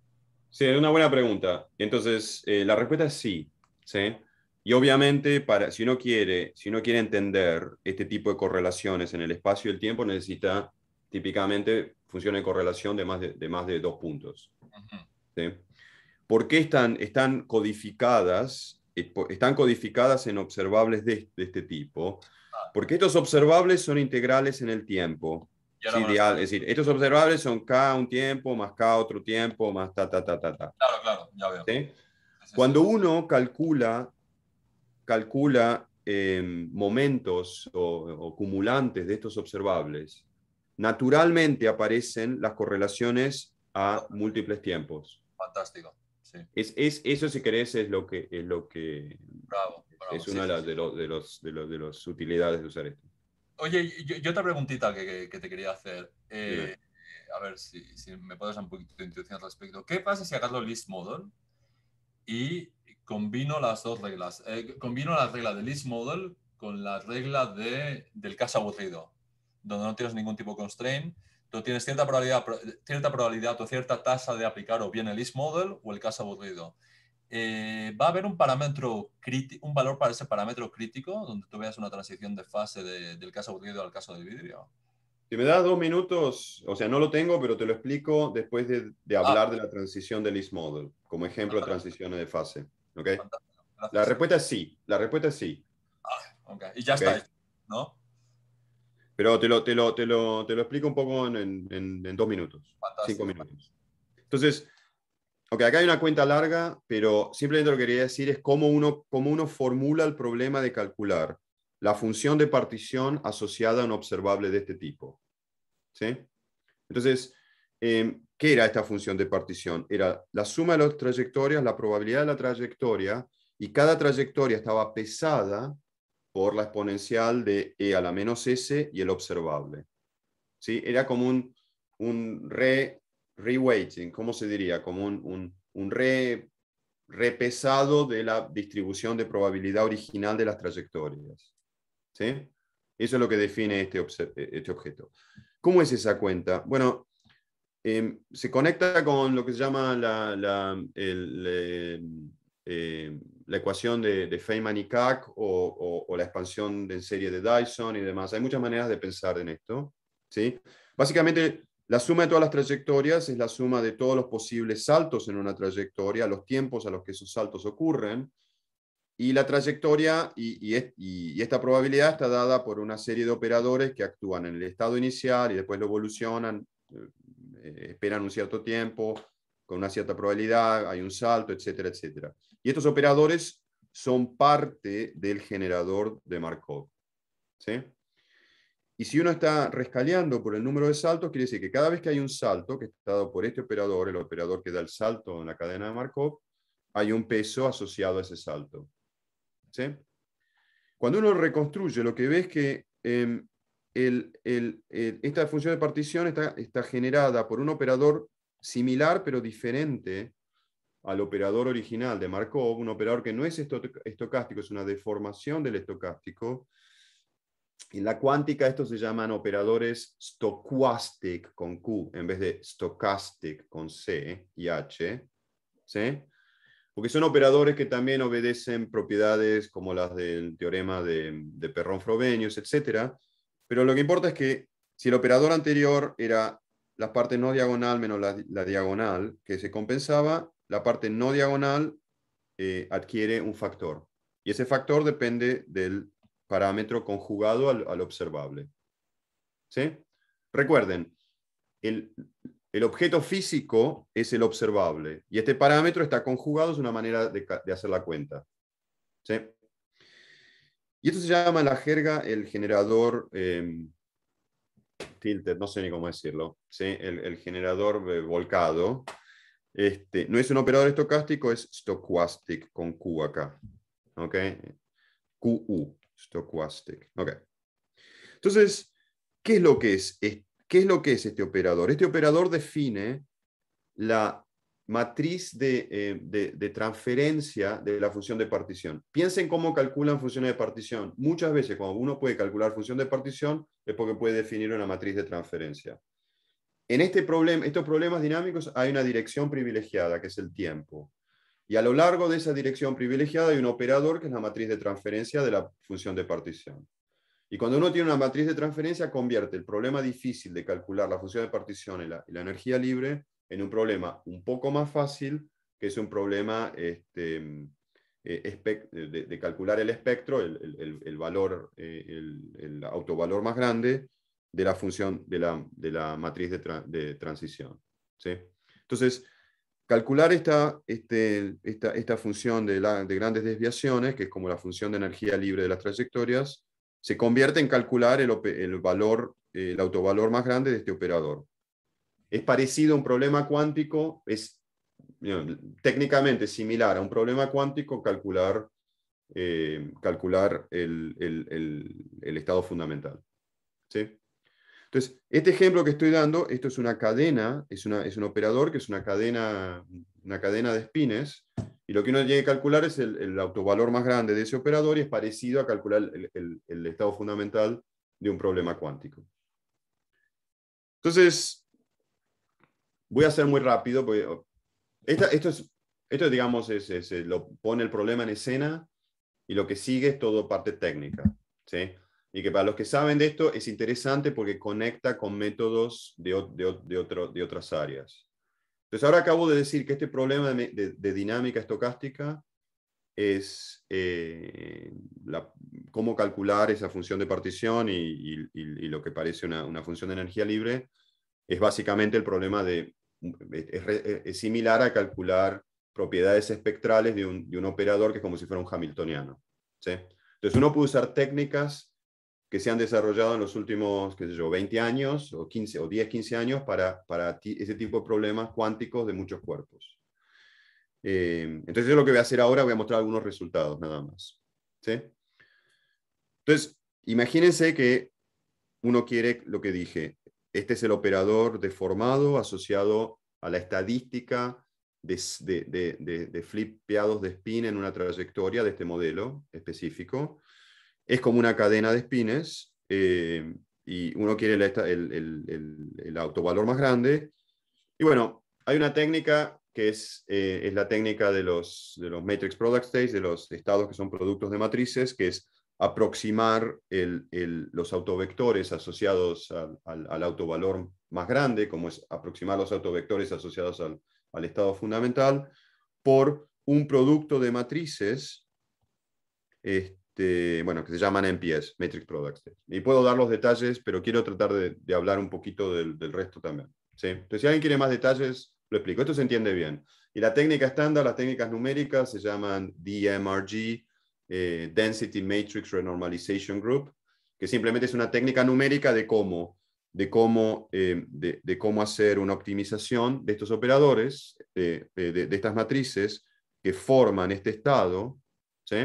Sí, es una buena pregunta. Entonces, eh, la respuesta es sí, ¿sí? Y obviamente, para, si, uno quiere, si no quiere entender este tipo de correlaciones en el espacio y el tiempo, necesita típicamente funciones de correlación de más de, más de dos puntos. ¿Por qué están, están codificadas están codificadas en observables de, este tipo, ah. porque estos observables son integrales en el tiempo. Es decir, estos observables son K un tiempo, más K otro tiempo, más ta, ta, ta, ta, ta. Claro, claro, ya veo. Cuando uno calcula, calcula em, momentos o, acumulantes de estos observables, naturalmente aparecen las correlaciones a múltiples tiempos. Fantástico. Es, es, eso, si querés, es lo que es, lo que es una de, las, de, de, los, de, los, utilidades de usar esto. Oye, yo, otra preguntita que, que, te quería hacer. Eh, a ver si, si, me puedes dar un poquito de intuición al respecto. ¿Qué pasa si agarro List Model y combino las dos reglas? Eh, combino la regla de List Model con la regla de, del caso aburrido, donde no tienes ningún tipo de constraint Tú tienes cierta probabilidad, cierta probabilidad o cierta tasa de aplicar o bien el is model o el caso aburrido. Eh, va a haber un parámetro un valor para ese parámetro crítico donde tú veas una transición de fase del caso aburrido al caso de vidrio. Si me das dos minutos, o sea, no lo tengo, pero te lo explico después de, ah. hablar de la transición del is model como ejemplo de transiciones de fase. La respuesta es sí. La respuesta es sí. Ah, okay. Y ya está, ¿no? Pero te lo, te lo, te lo, te lo explico un poco en, en, dos minutos, cinco minutos. Entonces, ok, acá hay una cuenta larga, pero simplemente lo que quería decir es cómo uno, cómo uno formula el problema de calcular la función de partición asociada a un observable de este tipo. ¿Sí? Entonces, em, ¿qué era esta función de partición? Era la suma de las trayectorias, la probabilidad de la trayectoria, y cada trayectoria estaba pesada por la exponencial de e a la menos s y el observable. ¿Sí? Era como un, un re, reweighting, ¿cómo se diría? Como un, un, un re, repesado de la distribución de probabilidad original de las trayectorias. ¿Sí? Eso es lo que define este, eh, este objeto. ¿Cómo es esa cuenta? Bueno, em, se conecta con lo que se llama la, la, el em, eh, la ecuación de, Feynman y Kac o, la expansión en serie de Dyson y demás. Hay muchas maneras de pensar en esto. ¿sí? Básicamente, la suma de todas las trayectorias es la suma de todos los posibles saltos en una trayectoria, los tiempos a los que esos saltos ocurren, y la trayectoria y, esta probabilidad está dada por una serie de operadores que actúan en el estado inicial y después lo evolucionan, eh, esperan un cierto tiempo, con una cierta probabilidad, hay un salto, etcétera, etcétera. Y estos operadores son parte del generador de Markov. Y si uno está rescaleando por el número de saltos, quiere decir que cada vez que hay un salto que está dado por este operador, el operador que da el salto en la cadena de Markov, hay un peso asociado a ese salto. ¿sí? Cuando uno reconstruye, lo que ve es que em, esta función de partición está, está generada por un operador similar pero diferente al operador original de Markov, un operador que no es estocástico, es una deformación del estocástico. En la cuántica estos se llaman operadores stochastic con Q en vez de stochastic con C y H. Porque son operadores que también obedecen propiedades como las del teorema de, de frobenius etc. Pero lo que importa es que si el operador anterior era la parte no diagonal menos la diagonal, que se compensaba, la parte no diagonal eh, adquiere un factor. Y ese factor depende del parámetro conjugado al, observable. ¿Sí? Recuerden, el, el, objeto físico es el observable y este parámetro está conjugado, es una manera de, hacer la cuenta. ¿Sí? Y esto se llama en la jerga el generador em, tilted, no sé ni cómo decirlo, el, generador eh, volcado, este, no es un operador estocástico, es stochastic con Q acá. ¿Ok? QU, stochastic. Entonces, ¿qué es lo que es? ¿Qué es lo que es este operador? Este operador define la matriz eh, de, de, transferencia de la función de partición. Piensen cómo calculan funciones de partición. Muchas veces cuando uno puede calcular función de partición es porque puede definir una matriz de transferencia en este estos problemas dinámicos hay una dirección privilegiada, que es el tiempo. Y a lo largo de esa dirección privilegiada hay un operador que es la matriz de transferencia de la función de partición. Y cuando uno tiene una matriz de transferencia, convierte el problema difícil de calcular la función de partición y la, energía libre en un problema un poco más fácil, que es un problema este, eh, de, calcular el espectro, el, valor, eh, el autovalor más grande, de la función de la, matriz de, transición. ¿sí? Entonces, calcular esta, este, esta, función de, grandes desviaciones, que es como la función de energía libre de las trayectorias, se convierte en calcular el, valor, eh, el autovalor más grande de este operador. Es parecido a un problema cuántico, es técnicamente similar a un problema cuántico calcular, eh, calcular el, el estado fundamental. ¿Sí? Entonces, este ejemplo que estoy dando, esto es una cadena, es, una, es un operador que es una cadena, una cadena de espines, y lo que uno tiene que calcular es el, el autovalor más grande de ese operador y es parecido a calcular el, el, estado fundamental de un problema cuántico. Entonces, voy a ser muy rápido, porque esto, es, esto, digamos, lo pone el problema en escena y lo que sigue es todo parte técnica. ¿sí? y que para los que saben de esto es interesante porque conecta con métodos de, de, de, otro, de otras áreas. Entonces, ahora acabo de decir que este problema de, dinámica estocástica es eh, cómo calcular esa función de partición y, lo que parece una, función de energía libre, es básicamente el problema de, es, similar a calcular propiedades espectrales de un, de un, operador que es como si fuera un hamiltoniano. Entonces, uno puede usar técnicas que se han desarrollado en los últimos, qué sé yo, 20 años o, 15, o 10, 15 años para, para ese tipo de problemas cuánticos de muchos cuerpos. Eh, entonces, lo que voy a hacer ahora, voy a mostrar algunos resultados nada más. Entonces, imagínense que uno quiere lo que dije. Este es el operador deformado asociado a la estadística de, de, de spin en una trayectoria de este modelo específico es como una cadena de espines eh, y uno quiere el, el, autovalor más grande. Y bueno, hay una técnica que eh, es, la técnica de los, de los matrix product states, de los estados que son productos de matrices, que es aproximar los autovectores asociados al, al, autovalor más grande, como es aproximar los autovectores asociados al, al estado fundamental, por un producto de matrices este, este, bueno, que se llaman MPS, Matrix Products. Y puedo dar los detalles, pero quiero tratar de, hablar un poquito del, resto también. Entonces, si alguien quiere más detalles, lo explico. Esto se entiende bien. Y la técnica estándar, las técnicas numéricas, se llaman DMRG, eh, Density Matrix Renormalization Group, que simplemente es una técnica numérica de cómo de cómo, eh, de, cómo hacer una optimización de estos operadores, eh, de, de estas matrices que forman este estado, ¿sí?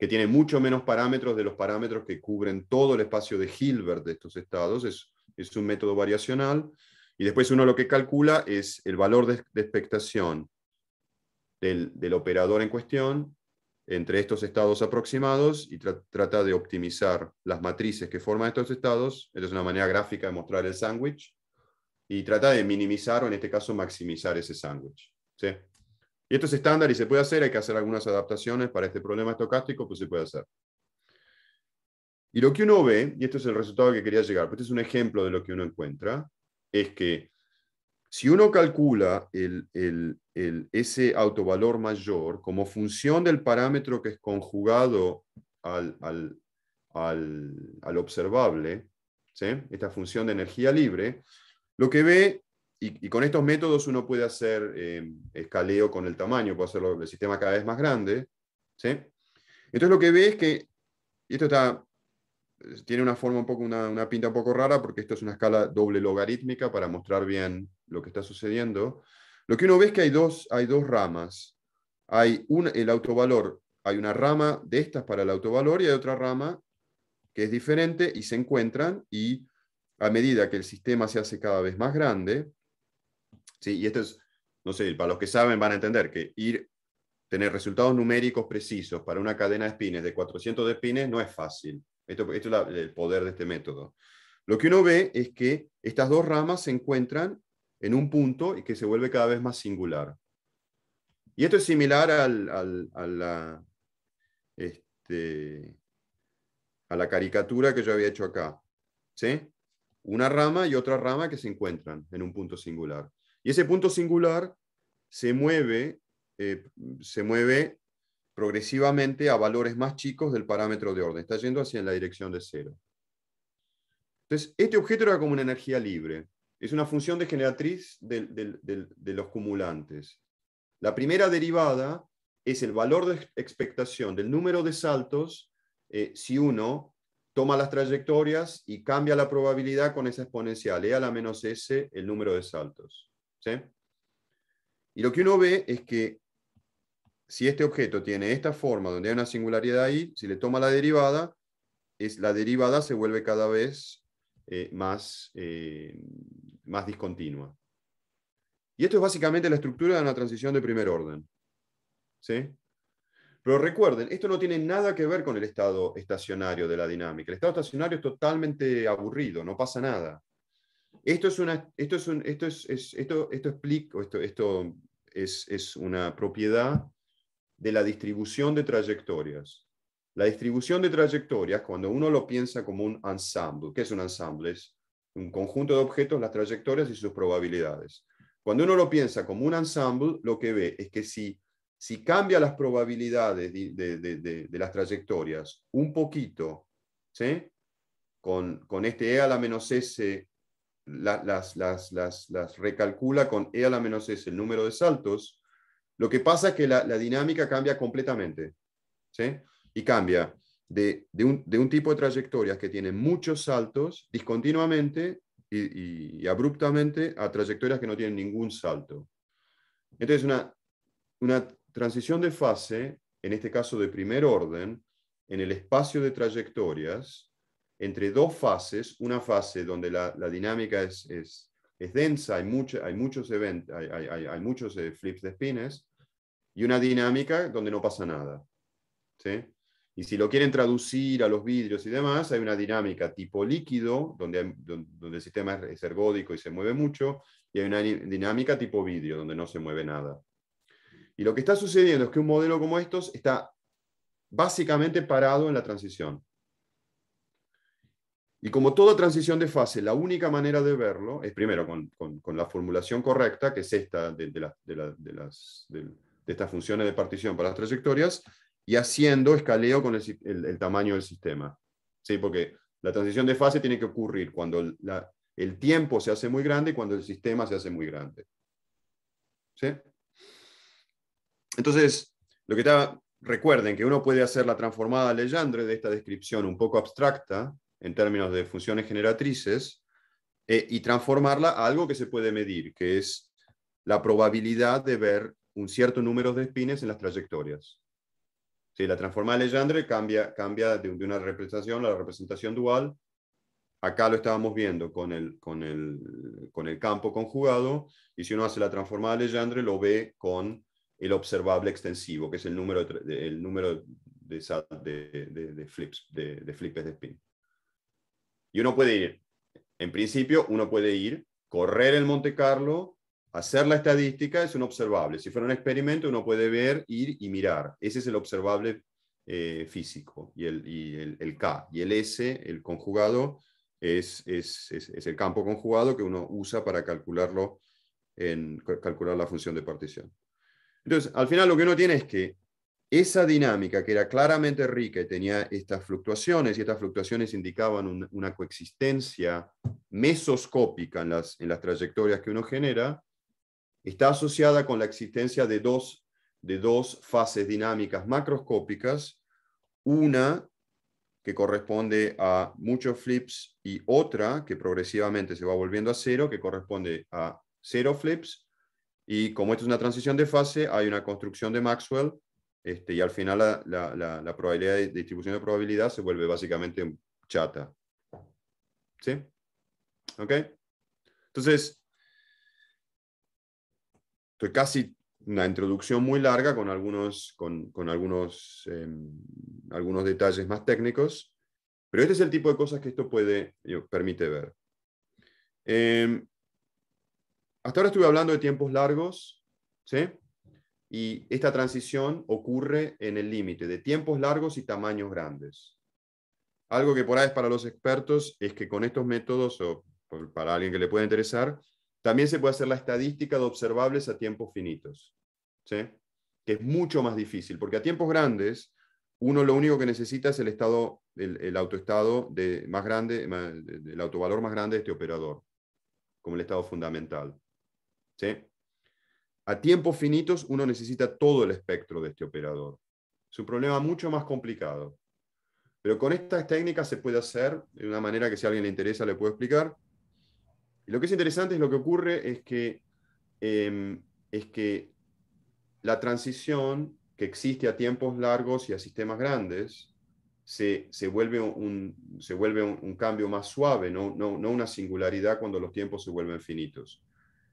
que tiene mucho menos parámetros de los parámetros que cubren todo el espacio de Hilbert de estos estados, es, es un método variacional, y después uno lo que calcula es el valor de, expectación del, operador en cuestión entre estos estados aproximados y trata de optimizar las matrices que forman estos estados. es una manera gráfica de mostrar el sándwich y trata de minimizar o en este caso maximizar ese sándwich. ¿sí? Y esto es estándar y se puede hacer, hay que hacer algunas adaptaciones para este problema estocástico, pues se puede hacer. Y lo que uno ve, y esto es el resultado que quería llegar, pues este es un ejemplo de lo que uno encuentra, es que si uno calcula el, ese autovalor mayor como función del parámetro que es conjugado al, observable, esta función de energía libre, lo que ve y, con estos métodos uno puede hacer eh, escaleo con el tamaño, puede hacerlo el sistema cada vez más grande. ¿sí? Entonces lo que ve es que, y esto está, tiene una forma un poco, una, una, pinta un poco rara, porque esto es una escala doble logarítmica para mostrar bien lo que está sucediendo. Lo que uno ve es que hay dos, hay dos ramas. Hay un, el autovalor, hay una rama de estas para el autovalor y hay otra rama que es diferente y se encuentran y a medida que el sistema se hace cada vez más grande, y esto es, no sé, para los que saben van a entender que ir, tener resultados numéricos precisos para una cadena de espines de 400 de espines no es fácil. Esto, es el poder de este método. Lo que uno ve es que estas dos ramas se encuentran en un punto y que se vuelve cada vez más singular. Y esto es similar a, la, este, a la caricatura que yo había hecho acá. Una rama y otra rama que se encuentran en un punto singular. Y ese punto singular se mueve, eh, se mueve progresivamente a valores más chicos del parámetro de orden. Está yendo hacia la dirección de cero. Entonces, este objeto era como una energía libre. Es una función de, generatriz de, los cumulantes. La primera derivada es el valor de expectación del número de saltos eh, si uno toma las trayectorias y cambia la probabilidad con esa exponencial, e a la menos s, el número de saltos. ¿sí? Y lo que uno ve es que si este objeto tiene esta forma, donde hay una singularidad ahí, si le toma la derivada, es, la derivada se vuelve cada vez eh, más, eh, más discontinua. Y esto es básicamente la estructura de una transición de primer orden. ¿Sí? Pero recuerden, esto no tiene nada que ver con el estado estacionario de la dinámica. El estado estacionario es totalmente aburrido, no pasa nada. Esto es una, esto esto es, esto, esto esto, esto es, una propiedad de la distribución de trayectorias. La distribución de trayectorias, cuando uno lo piensa como un ensemble, ¿qué es un ensemble? Es un conjunto de objetos, las trayectorias y sus probabilidades. Cuando uno lo piensa como un ensemble, lo que ve es que si, si cambia las probabilidades de, las trayectorias un poquito, con, con este e a la menos s las, las, recalcula con e a la menos s, el número de saltos, lo que pasa es que la, dinámica cambia completamente. ¿sí? Y cambia de, un, tipo de trayectorias que tienen muchos saltos discontinuamente y, abruptamente a trayectorias que no tienen ningún salto. Entonces, una, una transición de fase, en este caso de primer orden, en el espacio de trayectorias, entre dos fases, una fase donde la, dinámica es, es, densa, hay, hay muchos, eventos, hay, muchos eh, flips de spines, y una dinámica donde no pasa nada. Y si lo quieren traducir a los vidrios y demás, hay una dinámica tipo líquido, donde, donde el sistema es ergódico y se mueve mucho, y hay una dinámica tipo vidrio, donde no se mueve nada. Y lo que está sucediendo es que un modelo como estos está básicamente parado en la transición. Y como toda transición de fase, la única manera de verlo es primero con, la formulación correcta, que es esta de, estas funciones de partición para las trayectorias, y haciendo escaleo con el, tamaño del sistema. ¿Sí? Porque la transición de fase tiene que ocurrir cuando el tiempo se hace muy grande y cuando el sistema se hace muy grande. ¿Sí? Entonces, lo que está, recuerden que uno puede hacer la transformada Legendre de esta descripción un poco abstracta, en términos de funciones generatrices eh, y transformarla a algo que se puede medir, que es la probabilidad de ver un cierto número de espines en las trayectorias. Si la transformada de Legendre cambia, cambia de, una representación a la representación dual. Acá lo estábamos viendo con el, con, el, con el campo conjugado, y si uno hace la transformada de Legendre, lo ve con el observable extensivo, que es el número de, el número de, de, de flips, de, de flips de spin. Y uno puede ir, en principio, uno puede ir, correr el Monte Carlo, hacer la estadística, es un observable. Si fuera un experimento, uno puede ver, ir y mirar. Ese es el observable eh, físico y, el, K. Y el S, el conjugado, es, es, el campo conjugado que uno usa para calcularlo en, calcular la función de partición. Entonces, al final lo que uno tiene es que esa dinámica que era claramente rica y tenía estas fluctuaciones, y estas fluctuaciones indicaban una coexistencia mesoscópica en las, en las trayectorias que uno genera, está asociada con la existencia de dos, de dos fases dinámicas macroscópicas, una que corresponde a muchos flips y otra que progresivamente se va volviendo a cero, que corresponde a cero flips. Y como esto es una transición de fase, hay una construcción de Maxwell este, y al final la, probabilidad de distribución de probabilidad se vuelve básicamente chata. ¿Sí? ¿Ok? Entonces, estoy casi una introducción muy larga con algunos, con, algunos, em, algunos detalles más técnicos, pero este es el tipo de cosas que esto puede, permite ver. Em, hasta ahora estuve hablando de tiempos largos, ¿sí? Y esta transición ocurre en el límite de tiempos largos y tamaños grandes. Algo que por ahí es para los expertos es que con estos métodos, o para alguien que le pueda interesar, también se puede hacer la estadística de observables a tiempos finitos, ¿sí? que es mucho más difícil, porque a tiempos grandes uno lo único que necesita es el estado, el, autoestado de, más grande, el autovalor más grande de este operador, como el estado fundamental. ¿sí? A tiempos finitos uno necesita todo el espectro de este operador. Es un problema mucho más complicado. Pero con estas técnicas se puede hacer de una manera que si a alguien le interesa le puedo explicar. lo que es interesante es lo que ocurre es que, em, es que la transición que existe a tiempos largos y a sistemas grandes se, vuelve, un, se vuelve cambio más suave, no, no, no una singularidad cuando los tiempos se vuelven finitos.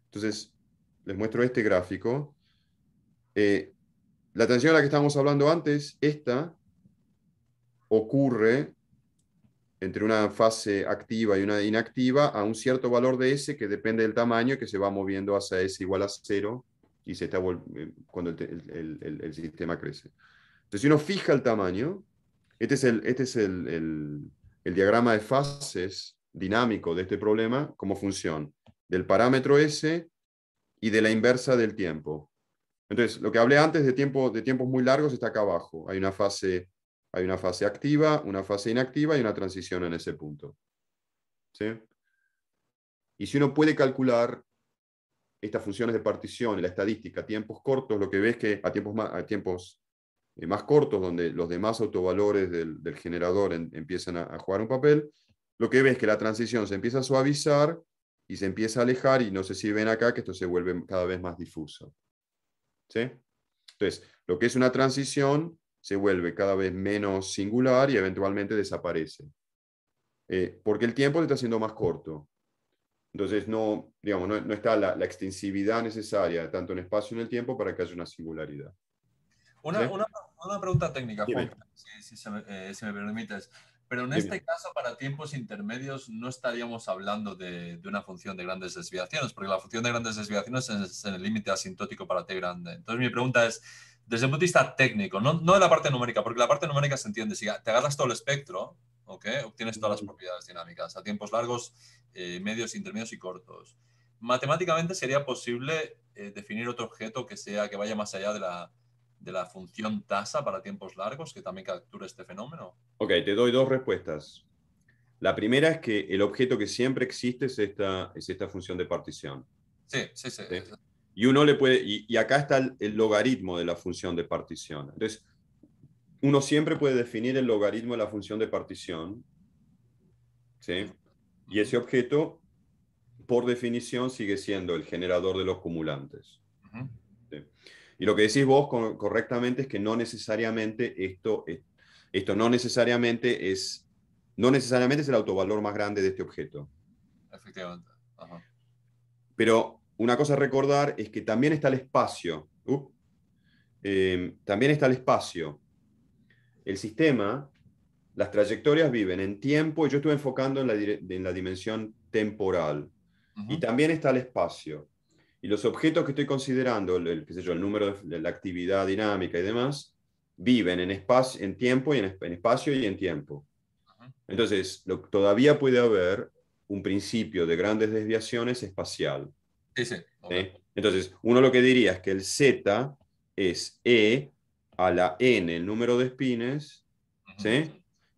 Entonces, les muestro este gráfico. Eh, la tensión a la que estábamos hablando antes, esta ocurre entre una fase activa y una inactiva a un cierto valor de S que depende del tamaño que se va moviendo hacia S igual a cero y se está eh, cuando el, sistema crece. Entonces, si uno fija el tamaño, este es este es el, diagrama de fases dinámico de este problema como función del parámetro S y de la inversa del tiempo. Entonces, lo que hablé antes de, tiempo, de tiempos muy largos está acá abajo. Hay una, fase, hay una fase activa, una fase inactiva y una transición en ese punto. Y si uno puede calcular estas funciones de partición, la estadística, tiempos cortos, lo que ves que a tiempos más, a tiempos eh, más cortos, donde los demás autovalores del, generador empiezan a, jugar un papel, lo que ves que la transición se empieza a suavizar y se empieza a alejar y no sé si ven acá que esto se vuelve cada vez más difuso. ¿Sí? Entonces, lo que es una transición se vuelve cada vez menos singular y eventualmente desaparece. Eh, porque el tiempo se está haciendo más corto. Entonces, no, digamos, no, está la, extensividad necesaria, tanto en espacio como en el tiempo, para que haya una singularidad. Una, una, una pregunta técnica, si, se, me, eh, si me permites. Pero en este caso, para tiempos intermedios, no estaríamos hablando de, una función de grandes desviaciones, porque la función de grandes desviaciones es, en el límite asintótico para t grande. Entonces, mi pregunta es, desde el punto de vista técnico, no, de la parte numérica, porque la parte numérica se entiende, si te agarras todo el espectro, obtienes todas las propiedades dinámicas, a tiempos largos, eh, medios, intermedios y cortos. Matemáticamente sería posible eh, definir otro objeto que, sea, que vaya más allá de la, de la función tasa para tiempos largos que también captura este fenómeno? Ok, te doy dos respuestas. La primera es que el objeto que siempre existe es esta, es esta función de partición. Sí, sí, sí. Y uno le puede, y, acá está el, logaritmo de la función de partición. Entonces, uno siempre puede definir el logaritmo de la función de partición. ¿sí? Y ese objeto, por definición, sigue siendo el generador de los cumulantes. ¿sí? Y lo que decís vos correctamente es que no necesariamente esto, eh, esto no necesariamente es, no necesariamente es el autovalor más grande de este objeto. Efectivamente. Pero una cosa a recordar es que también está el espacio. Uh. Em, también está el espacio. El sistema, las trayectorias viven en tiempo, y yo estuve enfocando en la, dimensión temporal. Y también está el espacio. Y los objetos que estoy considerando, el, el número de la actividad dinámica y demás, viven en, espacio, en tiempo y en, espacio y en tiempo. Entonces, todavía puede haber un principio de grandes desviaciones espacial. Entonces, uno lo que diría es que el z es e a la n, el número de espines,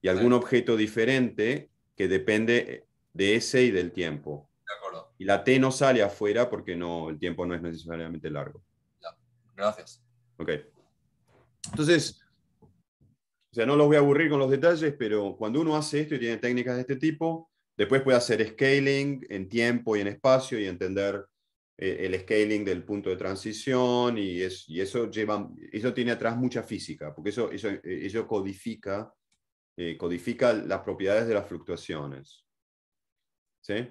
y algún objeto diferente que depende de ese y del tiempo. Y la T no sale afuera porque no, el tiempo no es necesariamente largo. Gracias. Ok. Entonces, sea, no los voy a aburrir con los detalles, pero cuando uno hace esto y tiene técnicas de este tipo, después puede hacer scaling en tiempo y en espacio y entender eh, el scaling del punto de transición y, es, eso, lleva, eso tiene atrás mucha física, porque eso, eso, eh, eso codifica, eh, codifica las propiedades de las fluctuaciones. ¿Sí?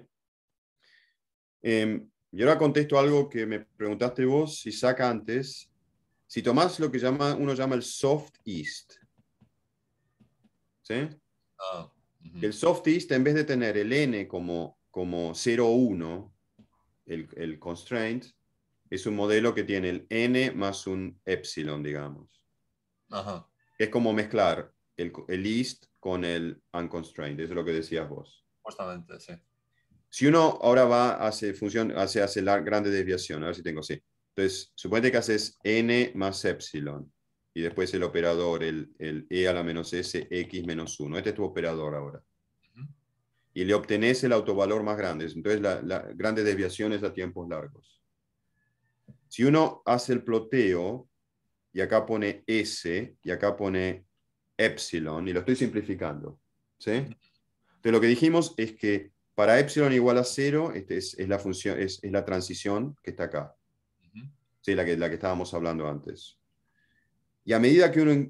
Em, y ahora contesto algo que me preguntaste vos, si saca antes. Si tomás lo que llama, uno llama el soft east, ¿sí? Ah, el soft east, en vez de tener el n como, como 0,1, el, el constraint, es un modelo que tiene el n más un epsilon, digamos. Ajá. Es como mezclar el, east con el unconstrained, eso es lo que decías vos. Justamente, sí. Si uno ahora va, hace función, hace, hace la grande desviación, a ver si tengo, sí. Entonces, suponete que haces n más epsilon y después el operador, el, el e a la menos s, x menos 1. Este es tu operador ahora. Y le obtenés el autovalor más grande. Entonces, la, grande desviación es a tiempos largos. Si uno hace el ploteo y acá pone S y acá pone epsilon, y lo estoy simplificando. ¿sí? Entonces, lo que dijimos es que para epsilon igual a cero, este es, la función, es, la transición que está acá. Sí, la que, la que estábamos hablando antes. Y a medida que uno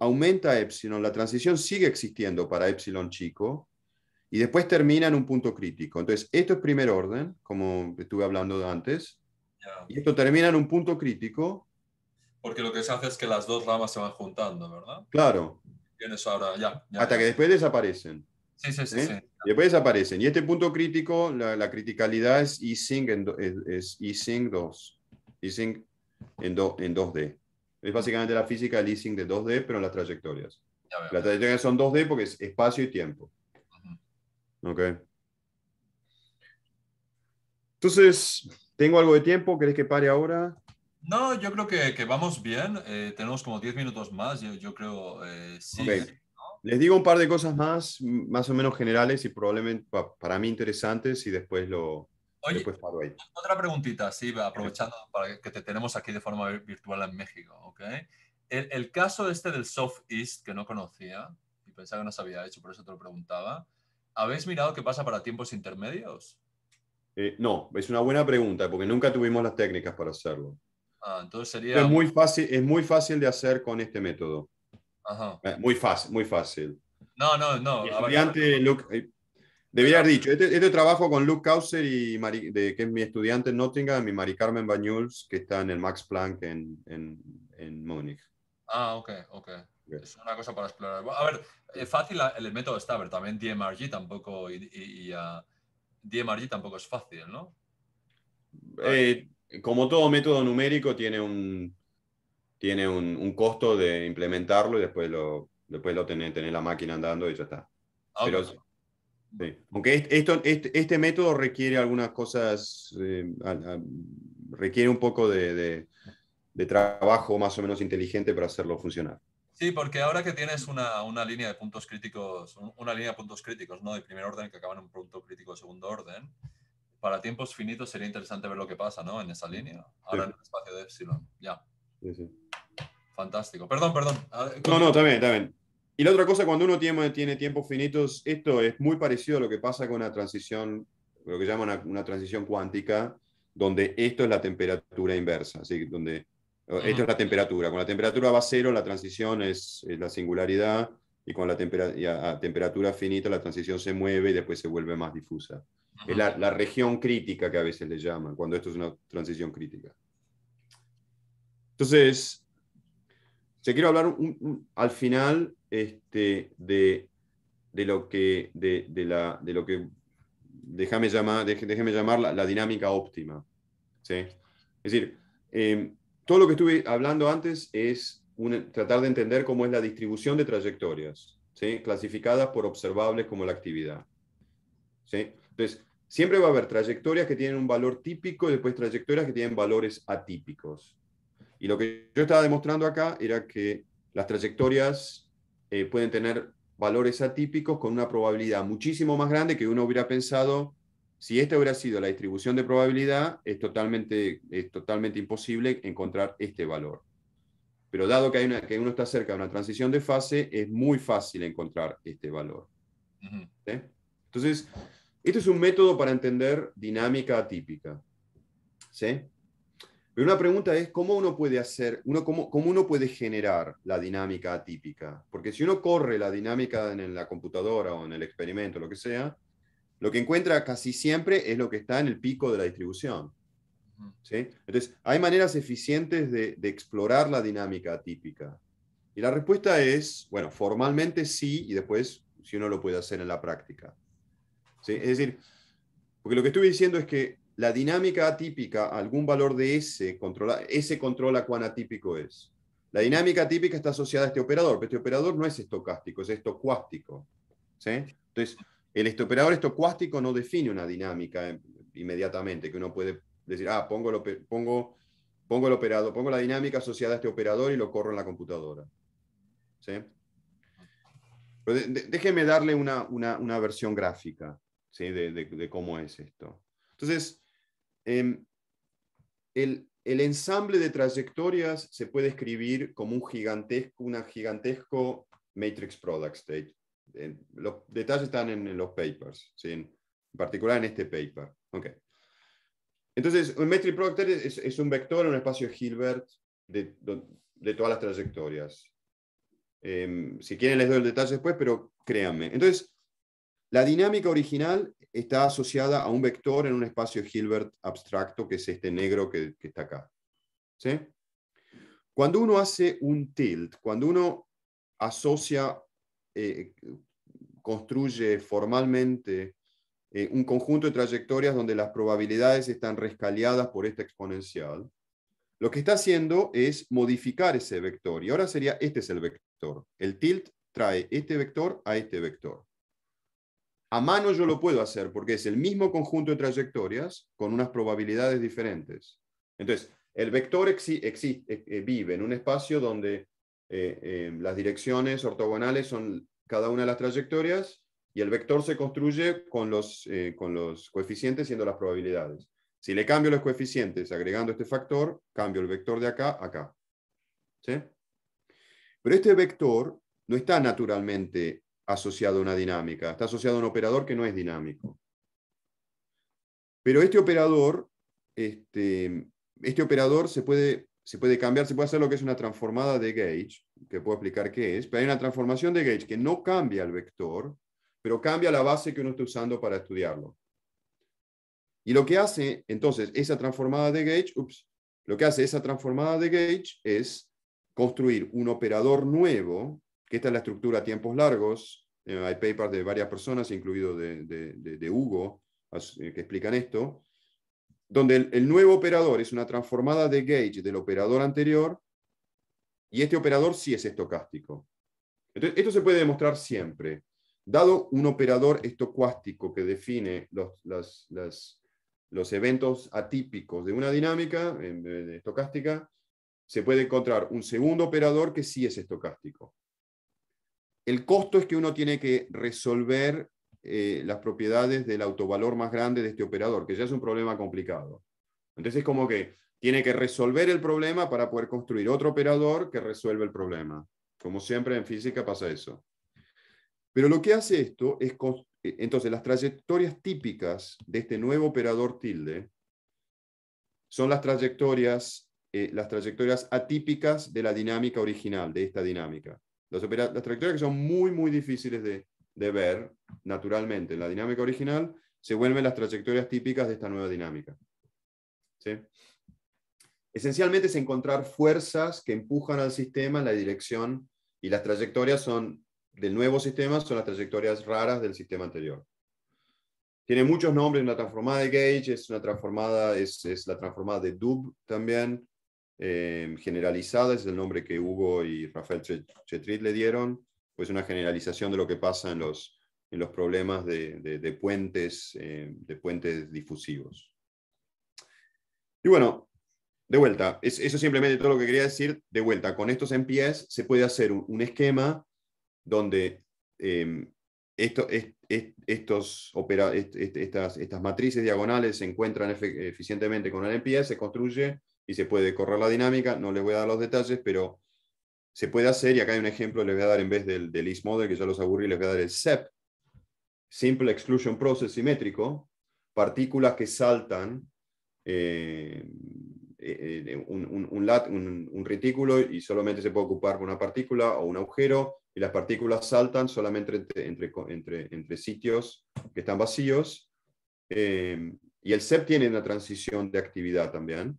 aumenta epsilon, la transición sigue existiendo para epsilon chico y después termina en un punto crítico. Entonces, esto es primer orden, como estuve hablando antes, y esto termina en un punto crítico. Porque lo que se hace es que las dos ramas se van juntando, ¿verdad? Claro. Tienes ahora, ya. Hasta que después desaparecen. Sí, sí, sí, Y ¿Eh? después aparecen Y este punto crítico, la, criticalidad es eSync, en es, e 2. en, en 2D. Es básicamente la física del eSync de 2D, pero en las trayectorias. Las trayectorias son 2D porque es espacio y tiempo. Ok. Entonces, ¿tengo algo de tiempo? ¿Querés que pare ahora? No, yo creo que, vamos bien. Eh, tenemos como 10 minutos más, yo, creo. Eh, sí. Les digo un par de cosas más, más o menos generales y probablemente para mí interesantes y después lo... después paro ahí. otra preguntita, sí, aprovechando para que te tenemos aquí de forma virtual en México, ¿ok? El, el caso este del Soft East que no conocía y pensaba que no se había hecho, por eso te lo preguntaba. ¿Habéis mirado qué pasa para tiempos intermedios? Eh, no, es una buena pregunta, porque nunca tuvimos las técnicas para hacerlo. Ah, entonces sería... Es muy, fácil, es muy fácil de hacer con este método. Eh, muy fácil, muy fácil. No, no, no. Luke, eh, debería haber dicho, este, este, trabajo con Luke Kauser, y de, que es mi estudiante en Nottingham, y Mari Carmen Bañuls, que está en el Max Planck en, Múnich. Ah, ok, ok. Es una cosa para explorar. A ver, es eh, fácil el método está, también DMRG tampoco, y, y ah, DMRG tampoco es fácil, ¿no? como todo método numérico tiene un tiene un, un costo de implementarlo y después lo, después lo tenés, tener la máquina andando y ya está. Ah, Aunque esto, este, este, método requiere algunas cosas, eh, requiere un poco de, de, trabajo más o menos inteligente para hacerlo funcionar. Sí, porque ahora que tienes una, una, línea de puntos críticos, una línea de puntos críticos, ¿no? De primer orden que acaban en un punto crítico de segundo orden, para tiempos finitos sería interesante ver lo que pasa, ¿no? En esa línea, ahora en el espacio de Epsilon, ya. Fantástico. Perdón, perdón. no, no, está bien, Y la otra cosa, cuando uno tiene, tiene tiempos finitos, esto es muy parecido a lo que pasa con una transición, lo que llaman una, transición cuántica, donde esto es la temperatura inversa, donde esto es la temperatura. Con la temperatura va a cero, la transición es, la singularidad, y con la temperatura finita la transición se mueve y después se vuelve más difusa. Es la región crítica que a veces le llaman, cuando esto es una transición crítica. Entonces, te quiero hablar al final este, de, lo que, de, la, de lo que, déjame llamar, la, dinámica óptima. ¿sí? Es decir, em, todo lo que estuve hablando antes es tratar de entender cómo es la distribución de trayectorias, ¿sí? clasificadas por observables como la actividad. ¿sí? Entonces, siempre va a haber trayectorias que tienen un valor típico y después trayectorias que tienen valores atípicos. Y lo que yo estaba demostrando acá era que las trayectorias eh, pueden tener valores atípicos con una probabilidad muchísimo más grande que uno hubiera pensado. Si esta hubiera sido la distribución de probabilidad, es totalmente, es totalmente imposible encontrar este valor. Pero dado que, hay una, que uno está cerca de una transición de fase, es muy fácil encontrar este valor. Entonces, este es un método para entender dinámica atípica. ¿Sí? Pero una pregunta es cómo uno puede hacer, uno, cómo, uno puede generar la dinámica atípica. Porque si uno corre la dinámica en, la computadora o en el experimento, lo que sea, lo que encuentra casi siempre es lo que está en el pico de la distribución. Entonces, hay maneras eficientes de, explorar la dinámica atípica. Y la respuesta es, bueno, formalmente sí, y después si uno lo puede hacer en la práctica. Es decir, porque lo que estuve diciendo es que la dinámica atípica, algún valor de S, controla, controla cuán atípico es. La dinámica atípica está asociada a este operador, pero este operador no es estocástico, es estocuástico. Entonces, el este operador estocuástico no define una dinámica eh, inmediatamente, que uno puede decir, ah, pongo pongo, pongo el operador, pongo la dinámica asociada a este operador y lo corro en la computadora. ¿sí? darle una, versión gráfica de, de cómo es esto. Entonces, Em, el, el, ensamble de trayectorias se puede escribir como un gigantesco, una gigantesco matrix product state. los detalles están en, los papers, en particular en este paper. Okay. Entonces, un matrix product state es, es, un vector, un espacio Hilbert de, de todas las trayectorias. Em, si quieren les doy el detalle después, pero créanme. Entonces, la dinámica original está asociada a un vector en un espacio Hilbert abstracto, que es este negro que, está acá. Cuando uno hace un tilt, cuando uno asocia, eh, construye formalmente eh, un conjunto de trayectorias donde las probabilidades están rescaleadas por esta exponencial, lo que está haciendo es modificar ese vector. Y ahora sería, este es el vector. El tilt trae este vector a este vector. A mano yo lo puedo hacer porque es el mismo conjunto de trayectorias con unas probabilidades diferentes. Entonces, el vector eh, eh, vive en un espacio donde eh, las direcciones ortogonales son cada una de las trayectorias y el vector se construye con los, con los coeficientes siendo las probabilidades. Si le cambio los coeficientes agregando este factor, cambio el vector de acá a acá. Pero este vector no está naturalmente asociado a una dinámica, está asociado a un operador que no es dinámico. Pero este operador, este, este, operador se puede, se puede cambiar, se puede hacer lo que es una transformada de gauge, que puedo explicar qué es, pero hay una transformación de gauge que no cambia el vector, pero cambia la base que uno está usando para estudiarlo. Y lo que hace, entonces, esa transformada de gauge, lo que hace esa transformada de gauge es construir un operador nuevo que esta es la estructura a tiempos largos. Eh, hay papers de varias personas, incluido de, Hugo, eh, que explican esto, donde el, nuevo operador es una transformada de gauge del operador anterior y este operador sí es estocástico. Entonces, esto se puede demostrar siempre. Dado un operador estocástico que define los, los eventos atípicos de una dinámica eh, estocástica, se puede encontrar un segundo operador que sí es estocástico el costo es que uno tiene que resolver eh, las propiedades del autovalor más grande de este operador, que ya es un problema complicado. Entonces, es como que tiene que resolver el problema para poder construir otro operador que resuelve el problema. Como siempre en física pasa eso. Pero lo que hace esto es, eh, entonces, las trayectorias típicas de este nuevo operador tilde son las trayectorias, eh, las trayectorias atípicas de la dinámica original, de esta dinámica. Las trayectorias que son muy, muy difíciles de, de ver naturalmente en la dinámica original se vuelven las trayectorias típicas de esta nueva dinámica. ¿Sí? Esencialmente es encontrar fuerzas que empujan al sistema en la dirección y las trayectorias son del nuevo sistema son las trayectorias raras del sistema anterior. Tiene muchos nombres, una transformada de Gauge, es una transformada, es, es la transformada de Dub también, Em, generalizada, es el nombre que Hugo y Rafael Chetrit le dieron, pues una generalización de lo que pasa en los, los problemas de, puentes, em, de puentes difusivos. Y bueno, de vuelta, es, eso simplemente todo lo que quería decir. De vuelta, con estos MPS se puede hacer un, esquema donde em, esto, es estos estas, estas matrices diagonales se encuentran eficientemente con el MPS, se construye y se puede correr la dinámica. No les voy a dar los detalles, pero se puede hacer, y acá hay un ejemplo, les voy a dar en vez del, del model, que ya los aburrí, les voy a dar el SEP, Simple Exclusion Process simétrico, partículas que saltan eh, eh, eh, un, un, un, retículo y solamente se puede ocupar por una partícula o un agujero, y las partículas saltan solamente entre, entre, sitios que están vacíos. y el SEP tiene una transición de actividad también.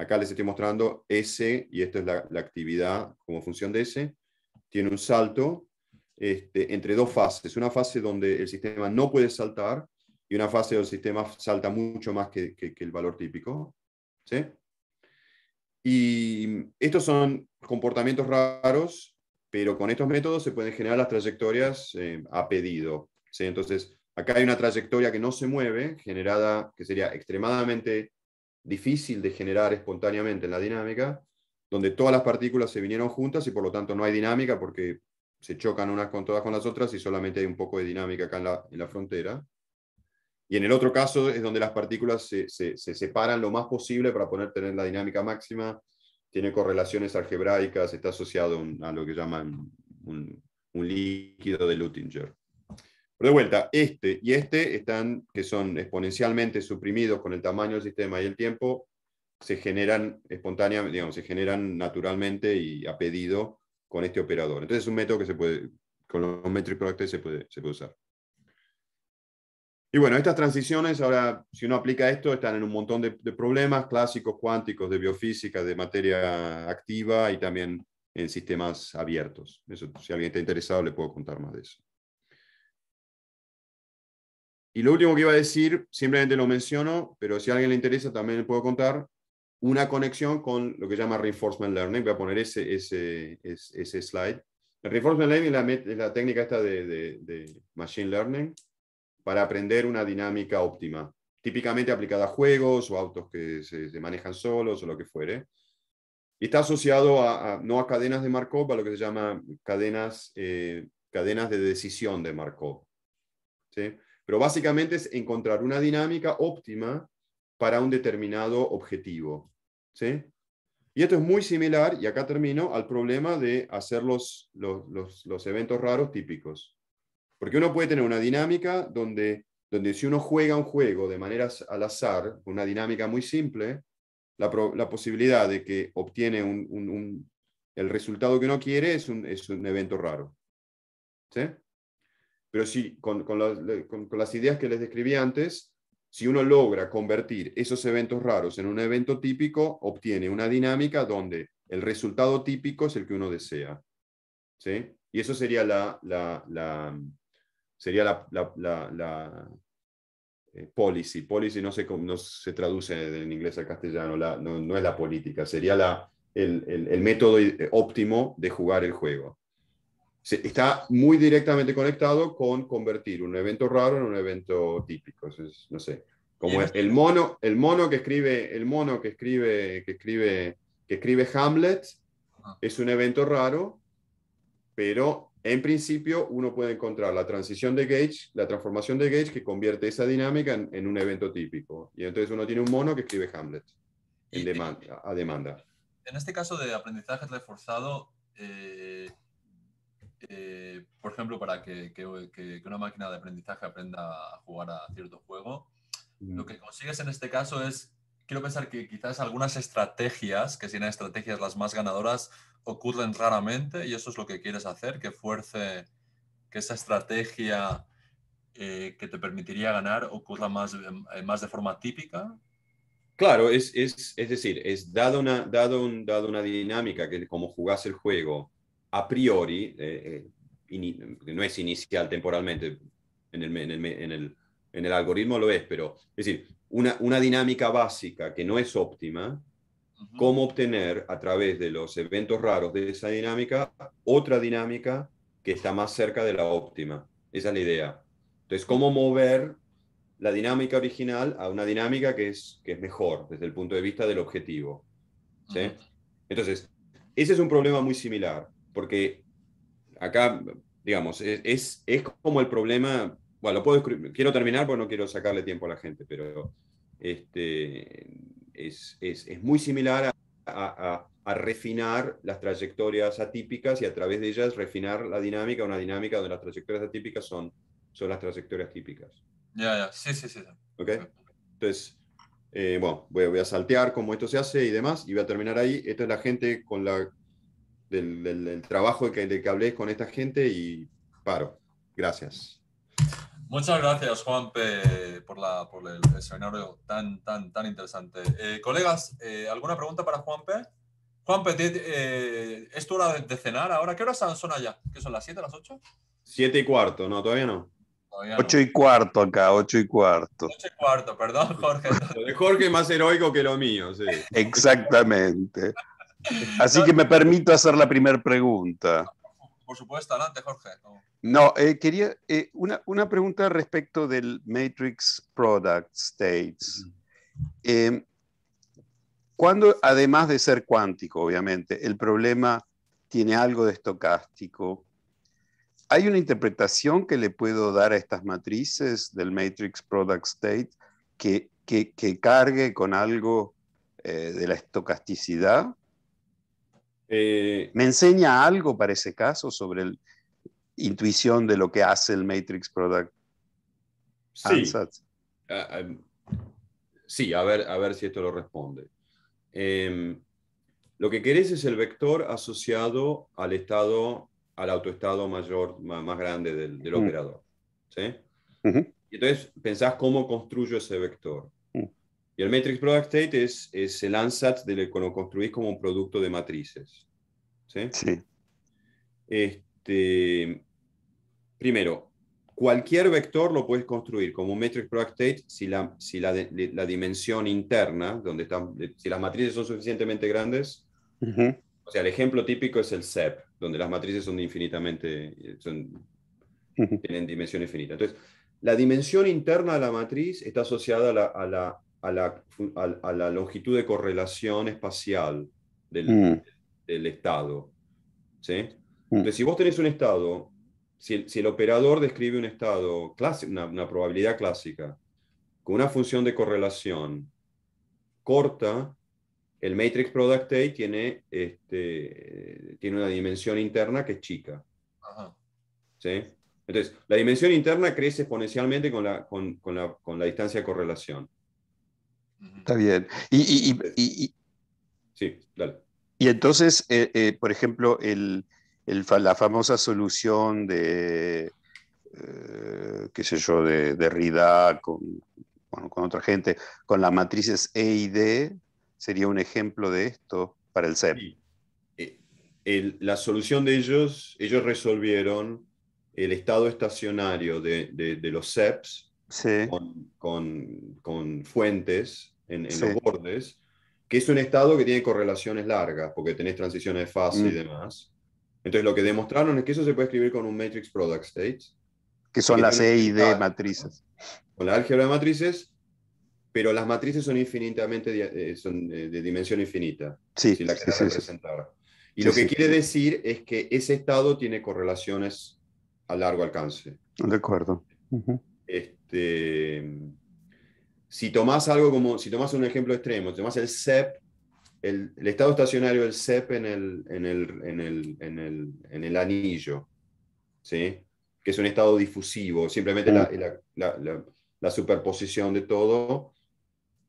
Acá les estoy mostrando S, y esto es la, actividad como función de S, tiene un salto este, entre dos fases. Una fase donde el sistema no puede saltar y una fase donde el sistema salta mucho más que, el valor típico. ¿sí? Y estos son comportamientos raros, pero con estos métodos se pueden generar las trayectorias eh, a pedido. Entonces, acá hay una trayectoria que no se mueve, generada, que sería extremadamente difícil de generar espontáneamente en la dinámica, donde todas las partículas se vinieron juntas y por lo tanto no hay dinámica porque se chocan unas con todas con las otras y solamente hay un poco de dinámica acá en la, frontera. Y en el otro caso es donde las partículas se, separan lo más posible para poder tener la dinámica máxima, tiene correlaciones algebraicas, está asociado a lo que llaman un líquido de Luttinger. Pero de vuelta, este y este están, que son exponencialmente suprimidos con el tamaño del sistema y el tiempo, se generan espontáneamente, digamos, se generan naturalmente y a pedido con este operador. Entonces es un método que se puede, con los metric product se puede, se puede usar. Y bueno, estas transiciones, ahora, si uno aplica esto, están en un montón de, problemas clásicos, cuánticos, de biofísica, de materia activa y también en sistemas abiertos. Eso, si alguien está interesado, le puedo contar más de eso. Y lo último que iba a decir, simplemente lo menciono, pero si a alguien le interesa también le puedo contar, una conexión con lo que llama Reinforcement Learning. Voy a poner ese, ese, ese, slide. Reinforcement Learning es la, técnica esta de, Machine Learning para aprender una dinámica óptima, típicamente aplicada a juegos o autos que se, manejan solos o lo que fuere. está asociado a, no a cadenas de Markov, a lo que se llama cadenas, eh, cadenas de decisión de Markov. ¿Sí? Pero básicamente es encontrar una dinámica óptima para un determinado objetivo. ¿sí? Y esto es muy similar, y acá termino, al problema de hacer los, los, los, eventos raros típicos. Porque uno puede tener una dinámica donde, donde si uno juega un juego de manera al azar, una dinámica muy simple, la, la posibilidad de que obtiene un, un, el resultado que uno quiere es un, es un evento raro. ¿Sí? Pero sí, con, las, ideas que les describí antes, si uno logra convertir esos eventos raros en un evento típico, obtiene una dinámica donde el resultado típico es el que uno desea. ¿Sí? Y eso sería la, la, sería la, eh, policy. Policy no se, se traduce en inglés al castellano, no, es la política, sería el método eh, óptimo de jugar el juego está muy directamente conectado con convertir un evento raro en un evento típico. no sé, como el, el mono, el mono que escribe, el mono que escribe, que escribe, que escribe Hamlet es un evento raro, pero en principio uno puede encontrar la transición de Gage, la transformación de Gage que convierte esa dinámica en, un evento típico. Y entonces uno tiene un mono que escribe Hamlet demanda, a demanda. En este caso de aprendizaje reforzado, eh eh, por ejemplo, para que, una máquina de aprendizaje aprenda a jugar a cierto juego, mm. lo que consigues en este caso es, quiero pensar que quizás algunas estrategias, que sean estrategias las más ganadoras, ocurren raramente y eso es lo que quieres hacer, que fuerce que esa estrategia eh, que te permitiría ganar ocurra más, eh, más de forma típica? Claro, es, decir, es dado una, dado una dinámica que como jugás el juego, a priori, eh, eh, no es inicial temporalmente, en el, algoritmo lo es, pero es decir, una, dinámica básica que no es óptima, cómo obtener a través de los eventos raros de esa dinámica otra dinámica que está más cerca de la óptima. Esa es la idea. Entonces, cómo mover la dinámica original a una dinámica que es, que es mejor desde el punto de vista del objetivo. Entonces, ese es un problema muy similar porque acá, digamos, es, es, como el problema, bueno, lo puedo, quiero terminar porque no quiero sacarle tiempo a la gente, pero este, es, es muy similar a, a, a, refinar las trayectorias atípicas y a través de ellas refinar la dinámica, una dinámica donde las trayectorias atípicas son, son las trayectorias típicas. Ya, ya, sí, sí, sí. ¿Ok? Entonces, eh, bueno, voy, voy, a saltear cómo esto se hace y demás, y voy a terminar ahí. Esta es la gente con la del, trabajo que, de que hablé con esta gente y paro. Gracias. Muchas gracias, Juan, por, la, por el, seminario tan, tan, tan interesante. Eh, colegas, eh, ¿alguna pregunta para Juanpe? Juanpe, eh, ¿es tu hora de, cenar ahora? ¿Qué horas son allá? ¿Qué son las 7, las 8? Siete y cuarto, no, todavía no. Ocho y cuarto acá, 8 y cuarto. 8 y cuarto, perdón, Jorge. Jorge es más heroico que lo mío, sí. Exactamente. Así que me permito hacer la primera pregunta. Por supuesto, adelante, Jorge. No, eh, quería eh, una, pregunta respecto del Matrix Product States. Em, cuando, además de ser cuántico, obviamente, el problema tiene algo de estocástico, ¿hay una interpretación que le puedo dar a estas matrices del Matrix Product State que, que cargue con algo eh, de la estocasticidad? Eh, ¿Me enseña algo para ese caso sobre la intuición de lo que hace el Matrix Product? Sí. A, ah, ah, sí, a ver, a ver si esto lo responde. Em, lo que querés es el vector asociado al estado, al autoestado mayor, más, grande del, operador. ¿sí? entonces pensás cómo construyo ese vector. Y el Matrix Product State es, es el ansatz de lo construís como un producto de matrices. ¿Sí? Sí. Este, primero, cualquier vector lo puedes construir como un Matrix Product State si la, si la, la dimensión interna, donde están, si las matrices son suficientemente grandes. O sea, el ejemplo típico es el CEP, donde las matrices son infinitamente, eh, tienen dimensión infinita. Entonces, la dimensión interna de la matriz está asociada a a la a la, longitud de correlación espacial del, mm. estado. ¿sí? Mm. Entonces, si vos tenés un estado, si el, operador describe un estado, una, probabilidad clásica, con una función de correlación corta, el matrix product A tiene, este, tiene una dimensión interna que es chica. ¿Sí? Entonces, la dimensión interna crece exponencialmente con la, con la, distancia de correlación. Está bien. Y, y, este sí, Y entonces, eh, eh, por ejemplo, la famosa solución de, eh, qué sé yo, de, Rida con, otra gente, con las matrices E y D, sería un ejemplo de esto para el CEP. la solución de ellos, ellos resolvieron el estado estacionario de, de los CEPs con, con, fuentes en, los bordes, que es un estado que tiene correlaciones largas, porque tenés transiciones de fase y mm. demás. Entonces lo que demostraron es que eso se puede escribir con un matrix product state. Que son las E y D matrices. Con la álgebra de matrices, pero las matrices son infinitamente, eh, son eh, de dimensión infinita. Sí, si la sí, sí, Y lo que quiere decir es que ese estado tiene correlaciones a largo alcance. De acuerdo. Este, si tomás algo como, si tomás un ejemplo extremo, si tomás el CEP, el, estado estacionario del CEP en el, en el, en el, en el, en el anillo, ¿sí? que es un estado difusivo, simplemente la, la, superposición de todo,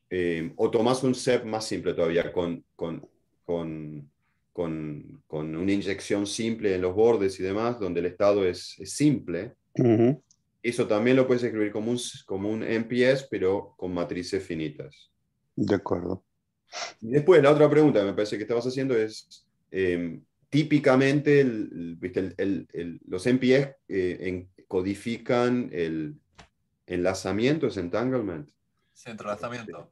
eh, o tomás un CEP más simple todavía, con, con, con, con, una inyección simple en los bordes y demás, donde el estado es, simple, uh eso también lo puedes escribir como un, como un MPS, pero con matrices finitas. De acuerdo. Y después, la otra pregunta que me parece que estabas haciendo es, em, típicamente el, los MPS eh, codifican el enlazamiento, es entanglement. Sí, entrelazamiento.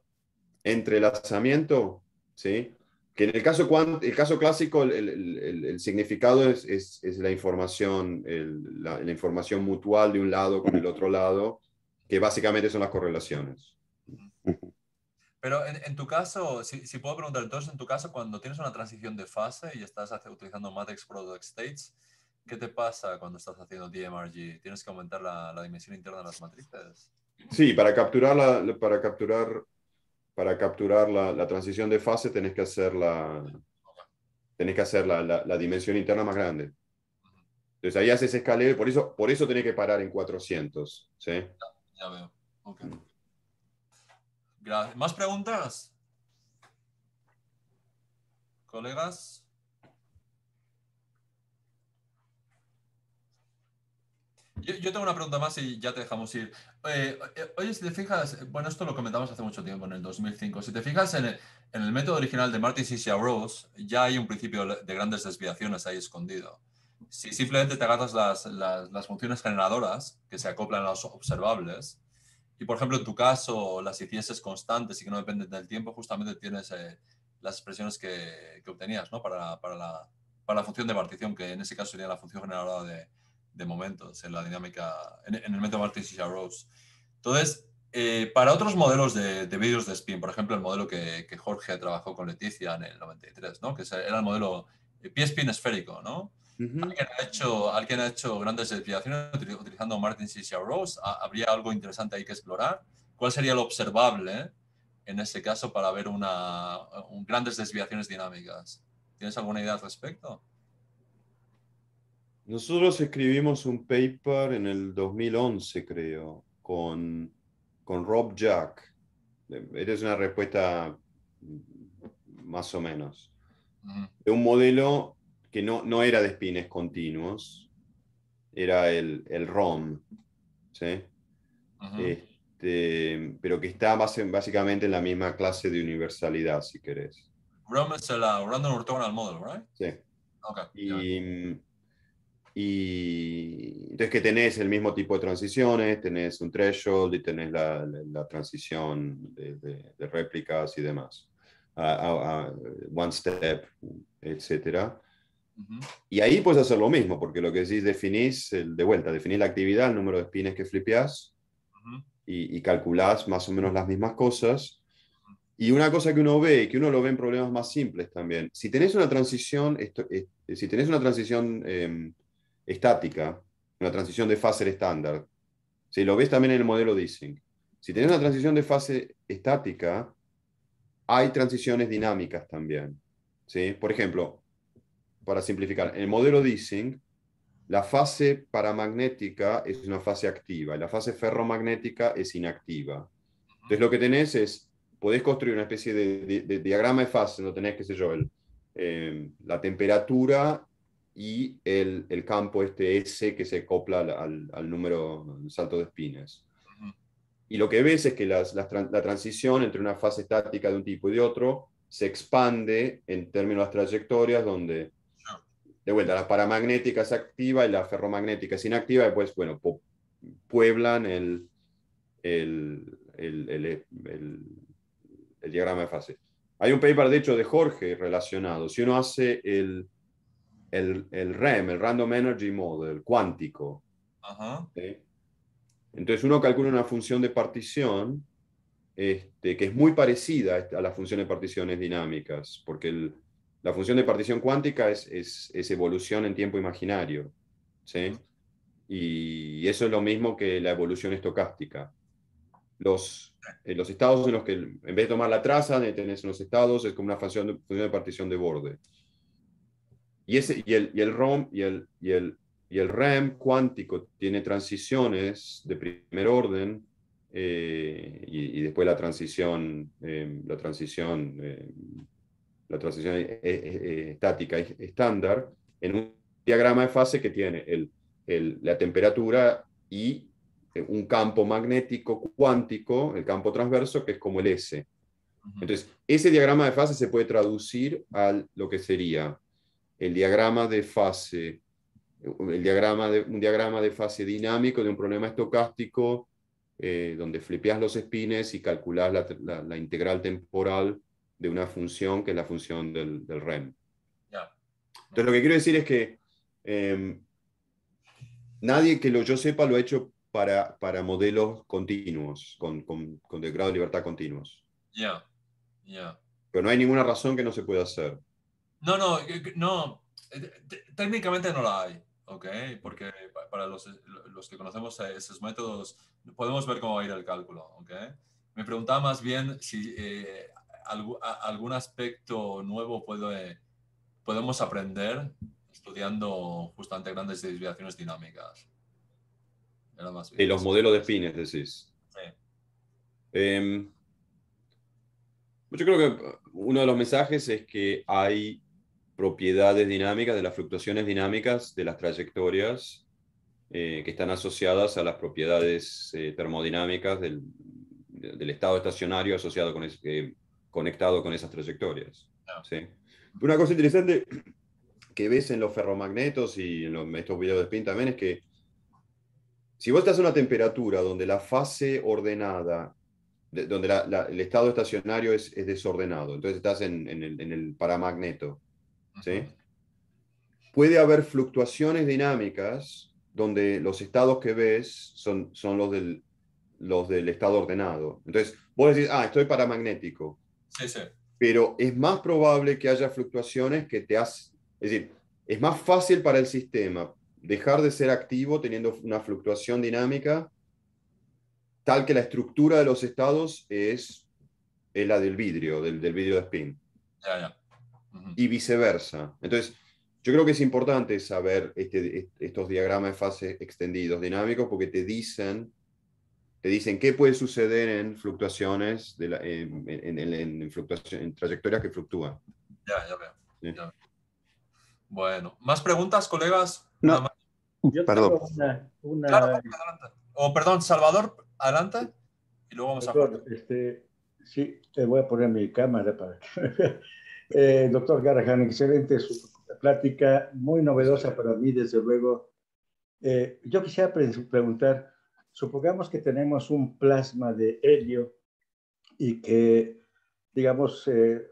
Entrelazamiento, ¿sí? Que en el caso, el caso clásico, el, el, significado es, es, es, la información, la, la, información mutual de un lado con el otro lado, que básicamente son las correlaciones. Pero en, tu caso, si, si, puedo preguntar, entonces en tu caso, cuando tienes una transición de fase y estás utilizando Matrix Product States, ¿qué te pasa cuando estás haciendo DMRG? ¿Tienes que aumentar la, la dimensión interna de las matrices? Sí, para capturar, la, para capturar para capturar la, transición de fase tenés que hacer la, tenés que hacer la, la, dimensión interna más grande. Entonces ahí haces escalero, por eso, por eso tenés que parar en 400. ¿sí? Ya, veo. Okay. ¿Más preguntas? ¿Colegas? Yo, tengo una pregunta más y ya te dejamos ir. Eh, eh, oye, si te fijas, bueno, esto lo comentamos hace mucho tiempo, en el 2005. Si te fijas en el, método original de Martin y Rose, ya hay un principio de grandes desviaciones ahí escondido. Si simplemente te agarras las, funciones generadoras que se acoplan a los observables, y por ejemplo en tu caso las hicieses constantes y que no dependen del tiempo, justamente tienes eh, las expresiones que, obtenías ¿no? para la función de partición, que en ese caso sería la función generadora de, de momentos en la dinámica, en, el método Martin y Rose. Entonces, eh, para otros modelos de, de vídeos de spin, por ejemplo, el modelo que, Jorge trabajó con Leticia en el 93, ¿no? que era el modelo eh, pie spin esférico, ¿no? alguien, ha hecho, alguien ha hecho grandes desviaciones utilizando Martin y Rose. Habría algo interesante ahí que explorar. ¿Cuál sería lo observable en ese caso para ver una, grandes desviaciones dinámicas? ¿Tienes alguna idea al respecto? Nosotros escribimos un paper en el 2011, creo, con, Rob Jack. Eres una respuesta más o menos. De un modelo que no, no era de espines continuos, era el, ROM, ¿sí? este, pero que está básicamente en la misma clase de universalidad, si querés. ROM es el uh, Random Orthogonal Model, ¿right? Sí. Okay, y, y entonces que tenés el mismo tipo de transiciones, tenés un threshold y tenés la, transición de, réplicas y demás. Ah, ah, ah, one step, etc. Y ahí puedes hacer lo mismo, porque lo que decís, definís, el, de vuelta, definís la actividad, el número de pines que flipeás y, calculás más o menos las mismas cosas. Y una cosa que uno ve, que uno lo ve en problemas más simples también, si tenés una transición, si tenés una transición eh, estática, una transición de fase estándar, si lo ves también en el modelo Dissing, si tenés una transición de fase estática, hay transiciones dinámicas también. ¿sí? Por ejemplo, para simplificar, en el modelo Dissing, la fase paramagnética es una fase activa, y la fase ferromagnética es inactiva. Entonces lo que tenés es, podés construir una especie de, diagrama de fase, no tenés, qué sé yo, el, eh, la temperatura y el, campo este S que se copla al, al número salto de espinas. Y lo que ves es que la transición entre una fase estática de un tipo y de otro se expande en términos de las trayectorias donde, de vuelta, la paramagnética es activa y la ferromagnética es inactiva, y pues, bueno, pueblan el, el diagrama de fase. Hay un paper, de hecho, de Jorge relacionado. Si uno hace el, el, REM, el Random Energy Model, cuántico. Entonces uno calcula una función de partición este, que es muy parecida a la función de particiones dinámicas, porque la función de partición cuántica es, es, evolución en tiempo imaginario. ¿sí? Y eso es lo mismo que la evolución estocástica. Los, los estados en los que en vez de tomar la traza, en los estados, es como una función de, función de partición de borde. Y, ese, y, el, ROM y el, y, el, y el REM cuántico tiene transiciones de primer orden eh, y, después la transición, em, la transición, em, la transición eh, eh, estática estándar en un diagrama de fase que tiene el, el, la temperatura y un campo magnético cuántico, el campo transverso, que es como el S. Entonces, ese diagrama de fase se puede traducir a lo que sería el diagrama de fase, el diagrama de, un diagrama de fase dinámico de un problema estocástico, eh, donde flipeas los espines y calculás la, integral temporal de una función que es la función del, REM. Entonces, lo que quiero decir es que em, nadie que lo yo sepa lo ha hecho para, para modelos continuos, con, con, de grado de libertad continuos. Pero no hay ninguna razón que no se pueda hacer. No, no, eh, no. Eh, técnicamente no la hay, ¿ok? Porque para los, eh, los que conocemos esos métodos, podemos ver cómo va a ir el cálculo, ¿ok? Me preguntaba más bien si algún, algún aspecto nuevo puede, podemos aprender estudiando justamente grandes desviaciones dinámicas. Y los modelos de fines, decís. Em, yo creo que uno de los mensajes es que hay propiedades dinámicas, de las fluctuaciones dinámicas de las trayectorias eh, que están asociadas a las propiedades eh, termodinámicas del, estado estacionario asociado con es, eh, conectado con esas trayectorias. Una cosa interesante que ves en los ferromagnetos y en los, estos videos de spin también es que si vos estás en una temperatura donde la fase ordenada, donde el estado estacionario es, desordenado, entonces estás en, el, en el paramagneto, ¿sí? Puede haber fluctuaciones dinámicas donde los estados que ves son, son los, del, los del estado ordenado. Entonces, vos decís, ah, estoy paramagnético. Sí, sí. Pero es más probable que haya fluctuaciones que te hacen... Es decir, es más fácil para el sistema dejar de ser activo teniendo una fluctuación dinámica tal que la estructura de los estados es, es la del vidrio, del, del vidrio de spin. Ya, ya y viceversa. Entonces, yo creo que es importante saber este, estos diagramas de fase extendidos, dinámicos, porque te dicen, te dicen qué puede suceder en fluctuaciones, de en, en, en, trayectorias que fluctúan. Ya, ya veo, Bueno, ¿más preguntas, colegas? No. Yo perdón. Tengo una, o perdón, Salvador, adelante. Y luego vamos a... Este, sí, te voy a poner mi cámara para Eh, doctor Garajan, excelente su plática, muy novedosa para mí, desde luego. Eh, yo quisiera preguntar, supongamos que tenemos un plasma de helio y que, digamos, eh,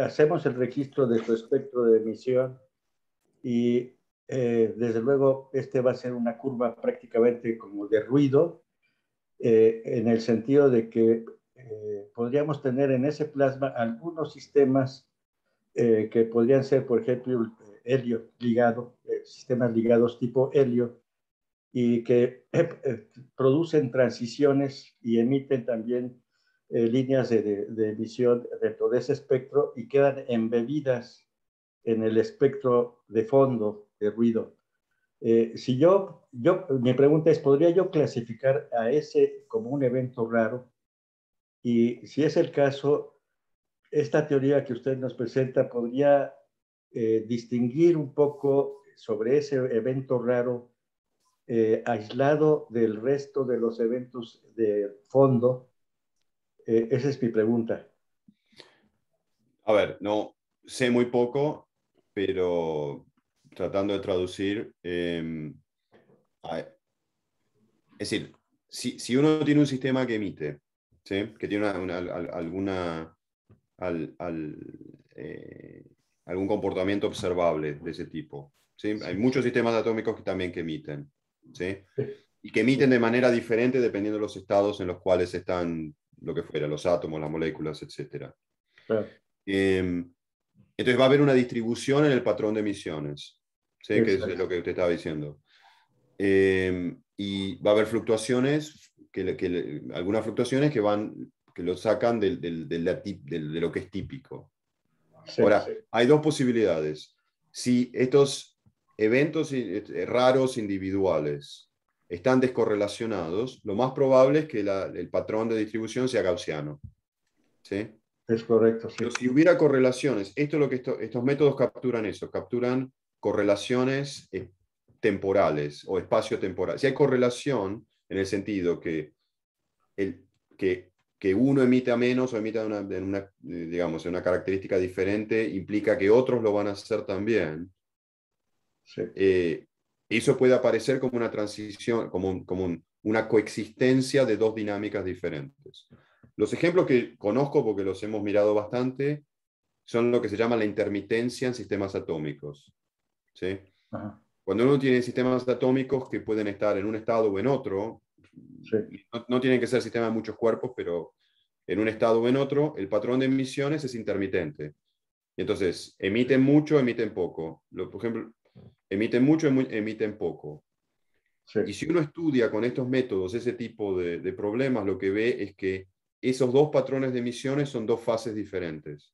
hacemos el registro de su espectro de emisión y, desde luego, este va a ser una curva prácticamente como de ruido, en el sentido de que eh, podríamos tener en ese plasma algunos sistemas eh, que podrían ser, por ejemplo, eh, helio ligado, sistemas ligados tipo helio, y que producen transiciones y emiten también líneas de, emisión dentro de ese espectro y quedan embebidas en el espectro de fondo de ruido. si yo, yo, mi pregunta es, ¿podría yo clasificar a ese como un evento raro? Y si es el caso, esta teoría que usted nos presenta podría eh, distinguir un poco sobre ese evento raro eh, aislado del resto de los eventos de fondo. Eh, esa es mi pregunta. A ver, no sé muy poco, pero tratando de traducir, em, es decir, si, si uno tiene un sistema que emite que tiene alguna, eh, algún comportamiento observable de ese tipo. Hay muchos sistemas atómicos que también emiten. Y que emiten de manera diferente dependiendo de los estados en los cuales están lo que fuera, los átomos, las moléculas, etc. Em, entonces va a haber una distribución en el patrón de emisiones, que es lo que usted estaba diciendo. Em, y va a haber fluctuaciones que, algunas fluctuaciones que van que lo sacan del, de lo que es típico. Ahora, hay dos posibilidades. Si estos eventos eh, raros individuales están descorrelacionados, lo más probable es que el patrón de distribución sea gaussiano. ¿Sí? Es correcto. Pero si hubiera correlaciones, esto lo que estos métodos capturan eso, capturan correlaciones eh, temporales o espacio temporal. Si hay correlación, en el sentido que, el, que, que uno emita menos o emita una, en una, eh, digamos, una característica diferente implica que otros lo van a hacer también. Eh, eso puede aparecer como una transición, como, una coexistencia de dos dinámicas diferentes. Los ejemplos que conozco, porque los hemos mirado bastante, son lo que se llama la intermitencia en sistemas atómicos. ¿sí? Cuando uno tiene sistemas atómicos que pueden estar en un estado o en otro, no, tienen que ser sistemas de muchos cuerpos, pero en un estado o en otro, el patrón de emisiones es intermitente. Y entonces, emiten mucho, emiten poco. Lo, por ejemplo, emiten mucho, emiten poco. Y si uno estudia con estos métodos ese tipo de, de, problemas, lo que ve es que esos dos patrones de emisiones son dos fases diferentes.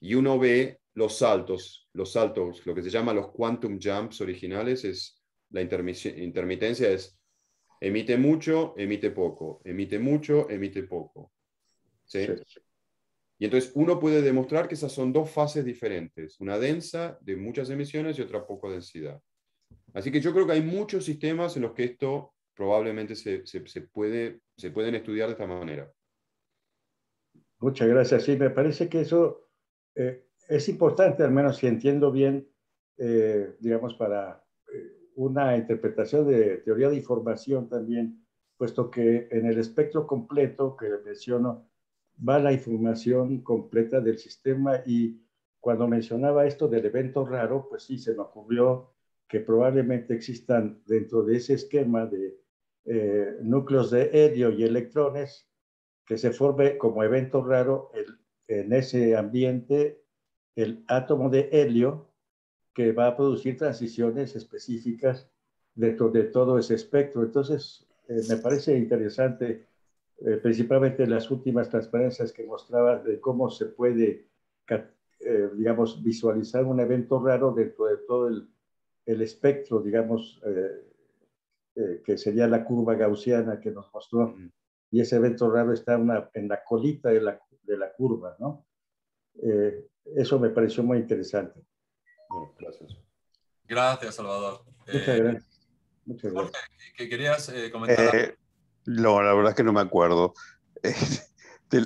Y uno ve los saltos, los saltos, lo que se llama los quantum jumps originales, es la intermitencia es emite mucho, emite poco, emite mucho, emite poco. ¿Sí? Y entonces uno puede demostrar que esas son dos fases diferentes, una densa de muchas emisiones y otra poco densidad. Así que yo creo que hay muchos sistemas en los que esto probablemente se, se, puede, se pueden estudiar de esta manera. Muchas gracias. Sí, me parece que eso eh, es importante, al menos si entiendo bien, eh, digamos, para eh, una interpretación de teoría de información también, puesto que en el espectro completo que menciono va la información completa del sistema y cuando mencionaba esto del evento raro, pues sí, se me ocurrió que probablemente existan dentro de ese esquema de eh, núcleos de helio y electrones que se forme como evento raro en ese ambiente el átomo de helio que va a producir transiciones específicas dentro de todo ese espectro. Entonces, eh, me parece interesante, eh, principalmente las últimas transparencias que mostraba de cómo se puede, eh, digamos, visualizar un evento raro dentro de todo el, espectro, digamos, que sería la curva gaussiana que nos mostró. Y ese evento raro está una, en la colita de la, curva, ¿no? Eso me pareció muy interesante. gracias. Gracias, Salvador. Muchas eh, gracias. Jorge, ¿qué querías eh, comentar. Eh, no, la verdad es que no me acuerdo.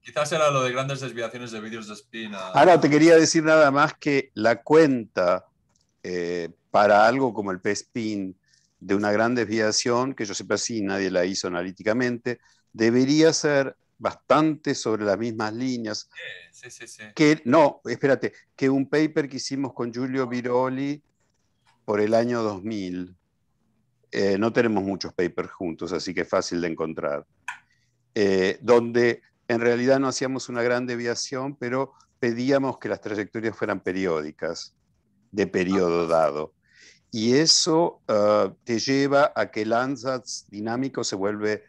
Quizás era lo de grandes desviaciones de vídeos de spin. Ahora te quería decir nada más que la cuenta para algo como el P-Spin de una gran desviación, que yo sepa si nadie la hizo analíticamente, debería ser bastante sobre las mismas líneas. Sí, sí, sí. Que, no, espérate, que un paper que hicimos con Giulio Viroli ah. por el año 2000. Eh, no tenemos muchos papers juntos, así que es fácil de encontrar. Eh, donde en realidad no hacíamos una gran deviación, pero pedíamos que las trayectorias fueran periódicas, de periodo dado. Y eso ah, te lleva a que el ansatz dinámico se vuelve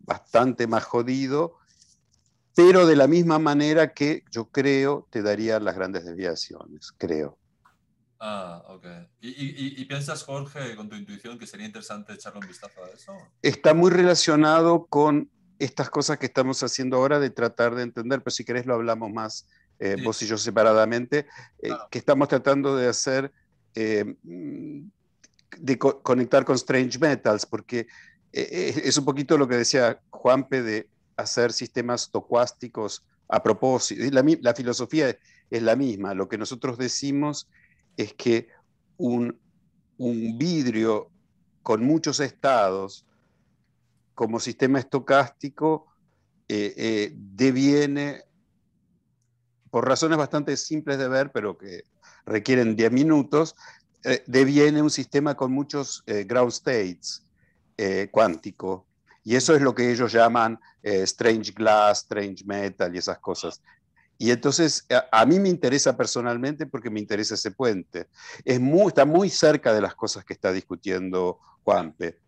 bastante más jodido pero de la misma manera que yo creo te daría las grandes desviaciones, creo. Ah, ok. ¿Y, piensas, Jorge, con tu intuición, que sería interesante echarle un vistazo a eso? Está muy relacionado con estas cosas que estamos haciendo ahora de tratar de entender, pero si querés lo hablamos más eh, vos y yo separadamente, eh, que estamos tratando de hacer, eh, de conectar con Strange Metals, porque es un poquito lo que decía Juanpe de hacer sistemas estocásticos a propósito. La, filosofía es la misma. Lo que nosotros decimos es que un, vidrio con muchos estados como sistema estocástico eh, eh, deviene, por razones bastante simples de ver, pero que requieren 10 minutos, eh, deviene un sistema con muchos ground states cuántico, y eso es lo que ellos llaman eh, strange glass, strange metal y esas cosas. Y entonces eh, a, mí me interesa personalmente porque me interesa ese puente. Es muy, está muy cerca de las cosas que está discutiendo Juanpe,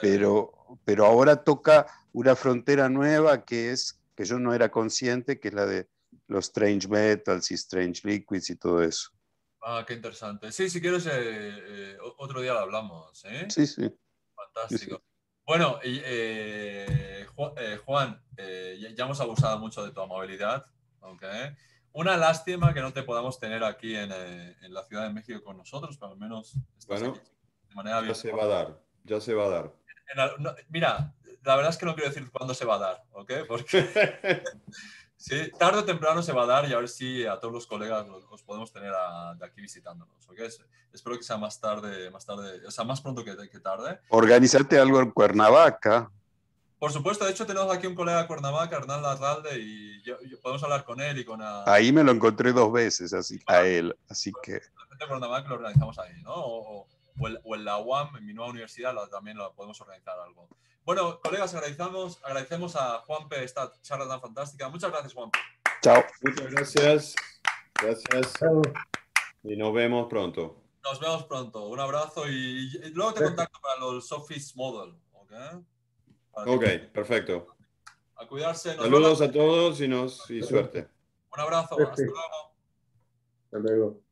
pero, pero ahora toca una frontera nueva que es que yo no era consciente, que es la de los strange metals y strange liquids y todo eso. Ah, qué interesante. Sí, si quieres, eh, otro día lo hablamos. Sí, sí. Fantástico. Bueno, eh, eh, Juan, eh, ya hemos abusado mucho de tu amabilidad. ¿okay? Una lástima que no te podamos tener aquí en, la Ciudad de México con nosotros, pero al menos manera ya se va a dar, ya se va a dar. mira, la verdad es que no quiero decir cuándo se va a dar, ¿ok? Porque Sí, tarde o temprano se va a dar y a ver si a todos los colegas los, podemos tener de aquí visitándonos. Espero que sea más tarde, más tarde, o sea, más pronto que, tarde. Organizarte algo en Cuernavaca. Por supuesto, de hecho tenemos aquí un colega de Cuernavaca, Hernán Larralde, y podemos hablar con él y con... Ahí me lo encontré dos veces, así, a ah. él, así que... lo organizamos ahí, ¿no? o, en la UAM, en mi nueva universidad, también la podemos organizar algo. Bueno, colegas, agradecemos, agradecemos a Juanpe esta charla tan fantástica. Muchas gracias, Juanpe. Chao. Muchas gracias. Gracias. Y nos vemos pronto. Nos vemos pronto. Un abrazo y, luego te contacto para los Office Model. Ok, okay perfecto. A cuidarse. Saludos a todos y, nos, y suerte. Un abrazo. Hasta luego. Hasta luego.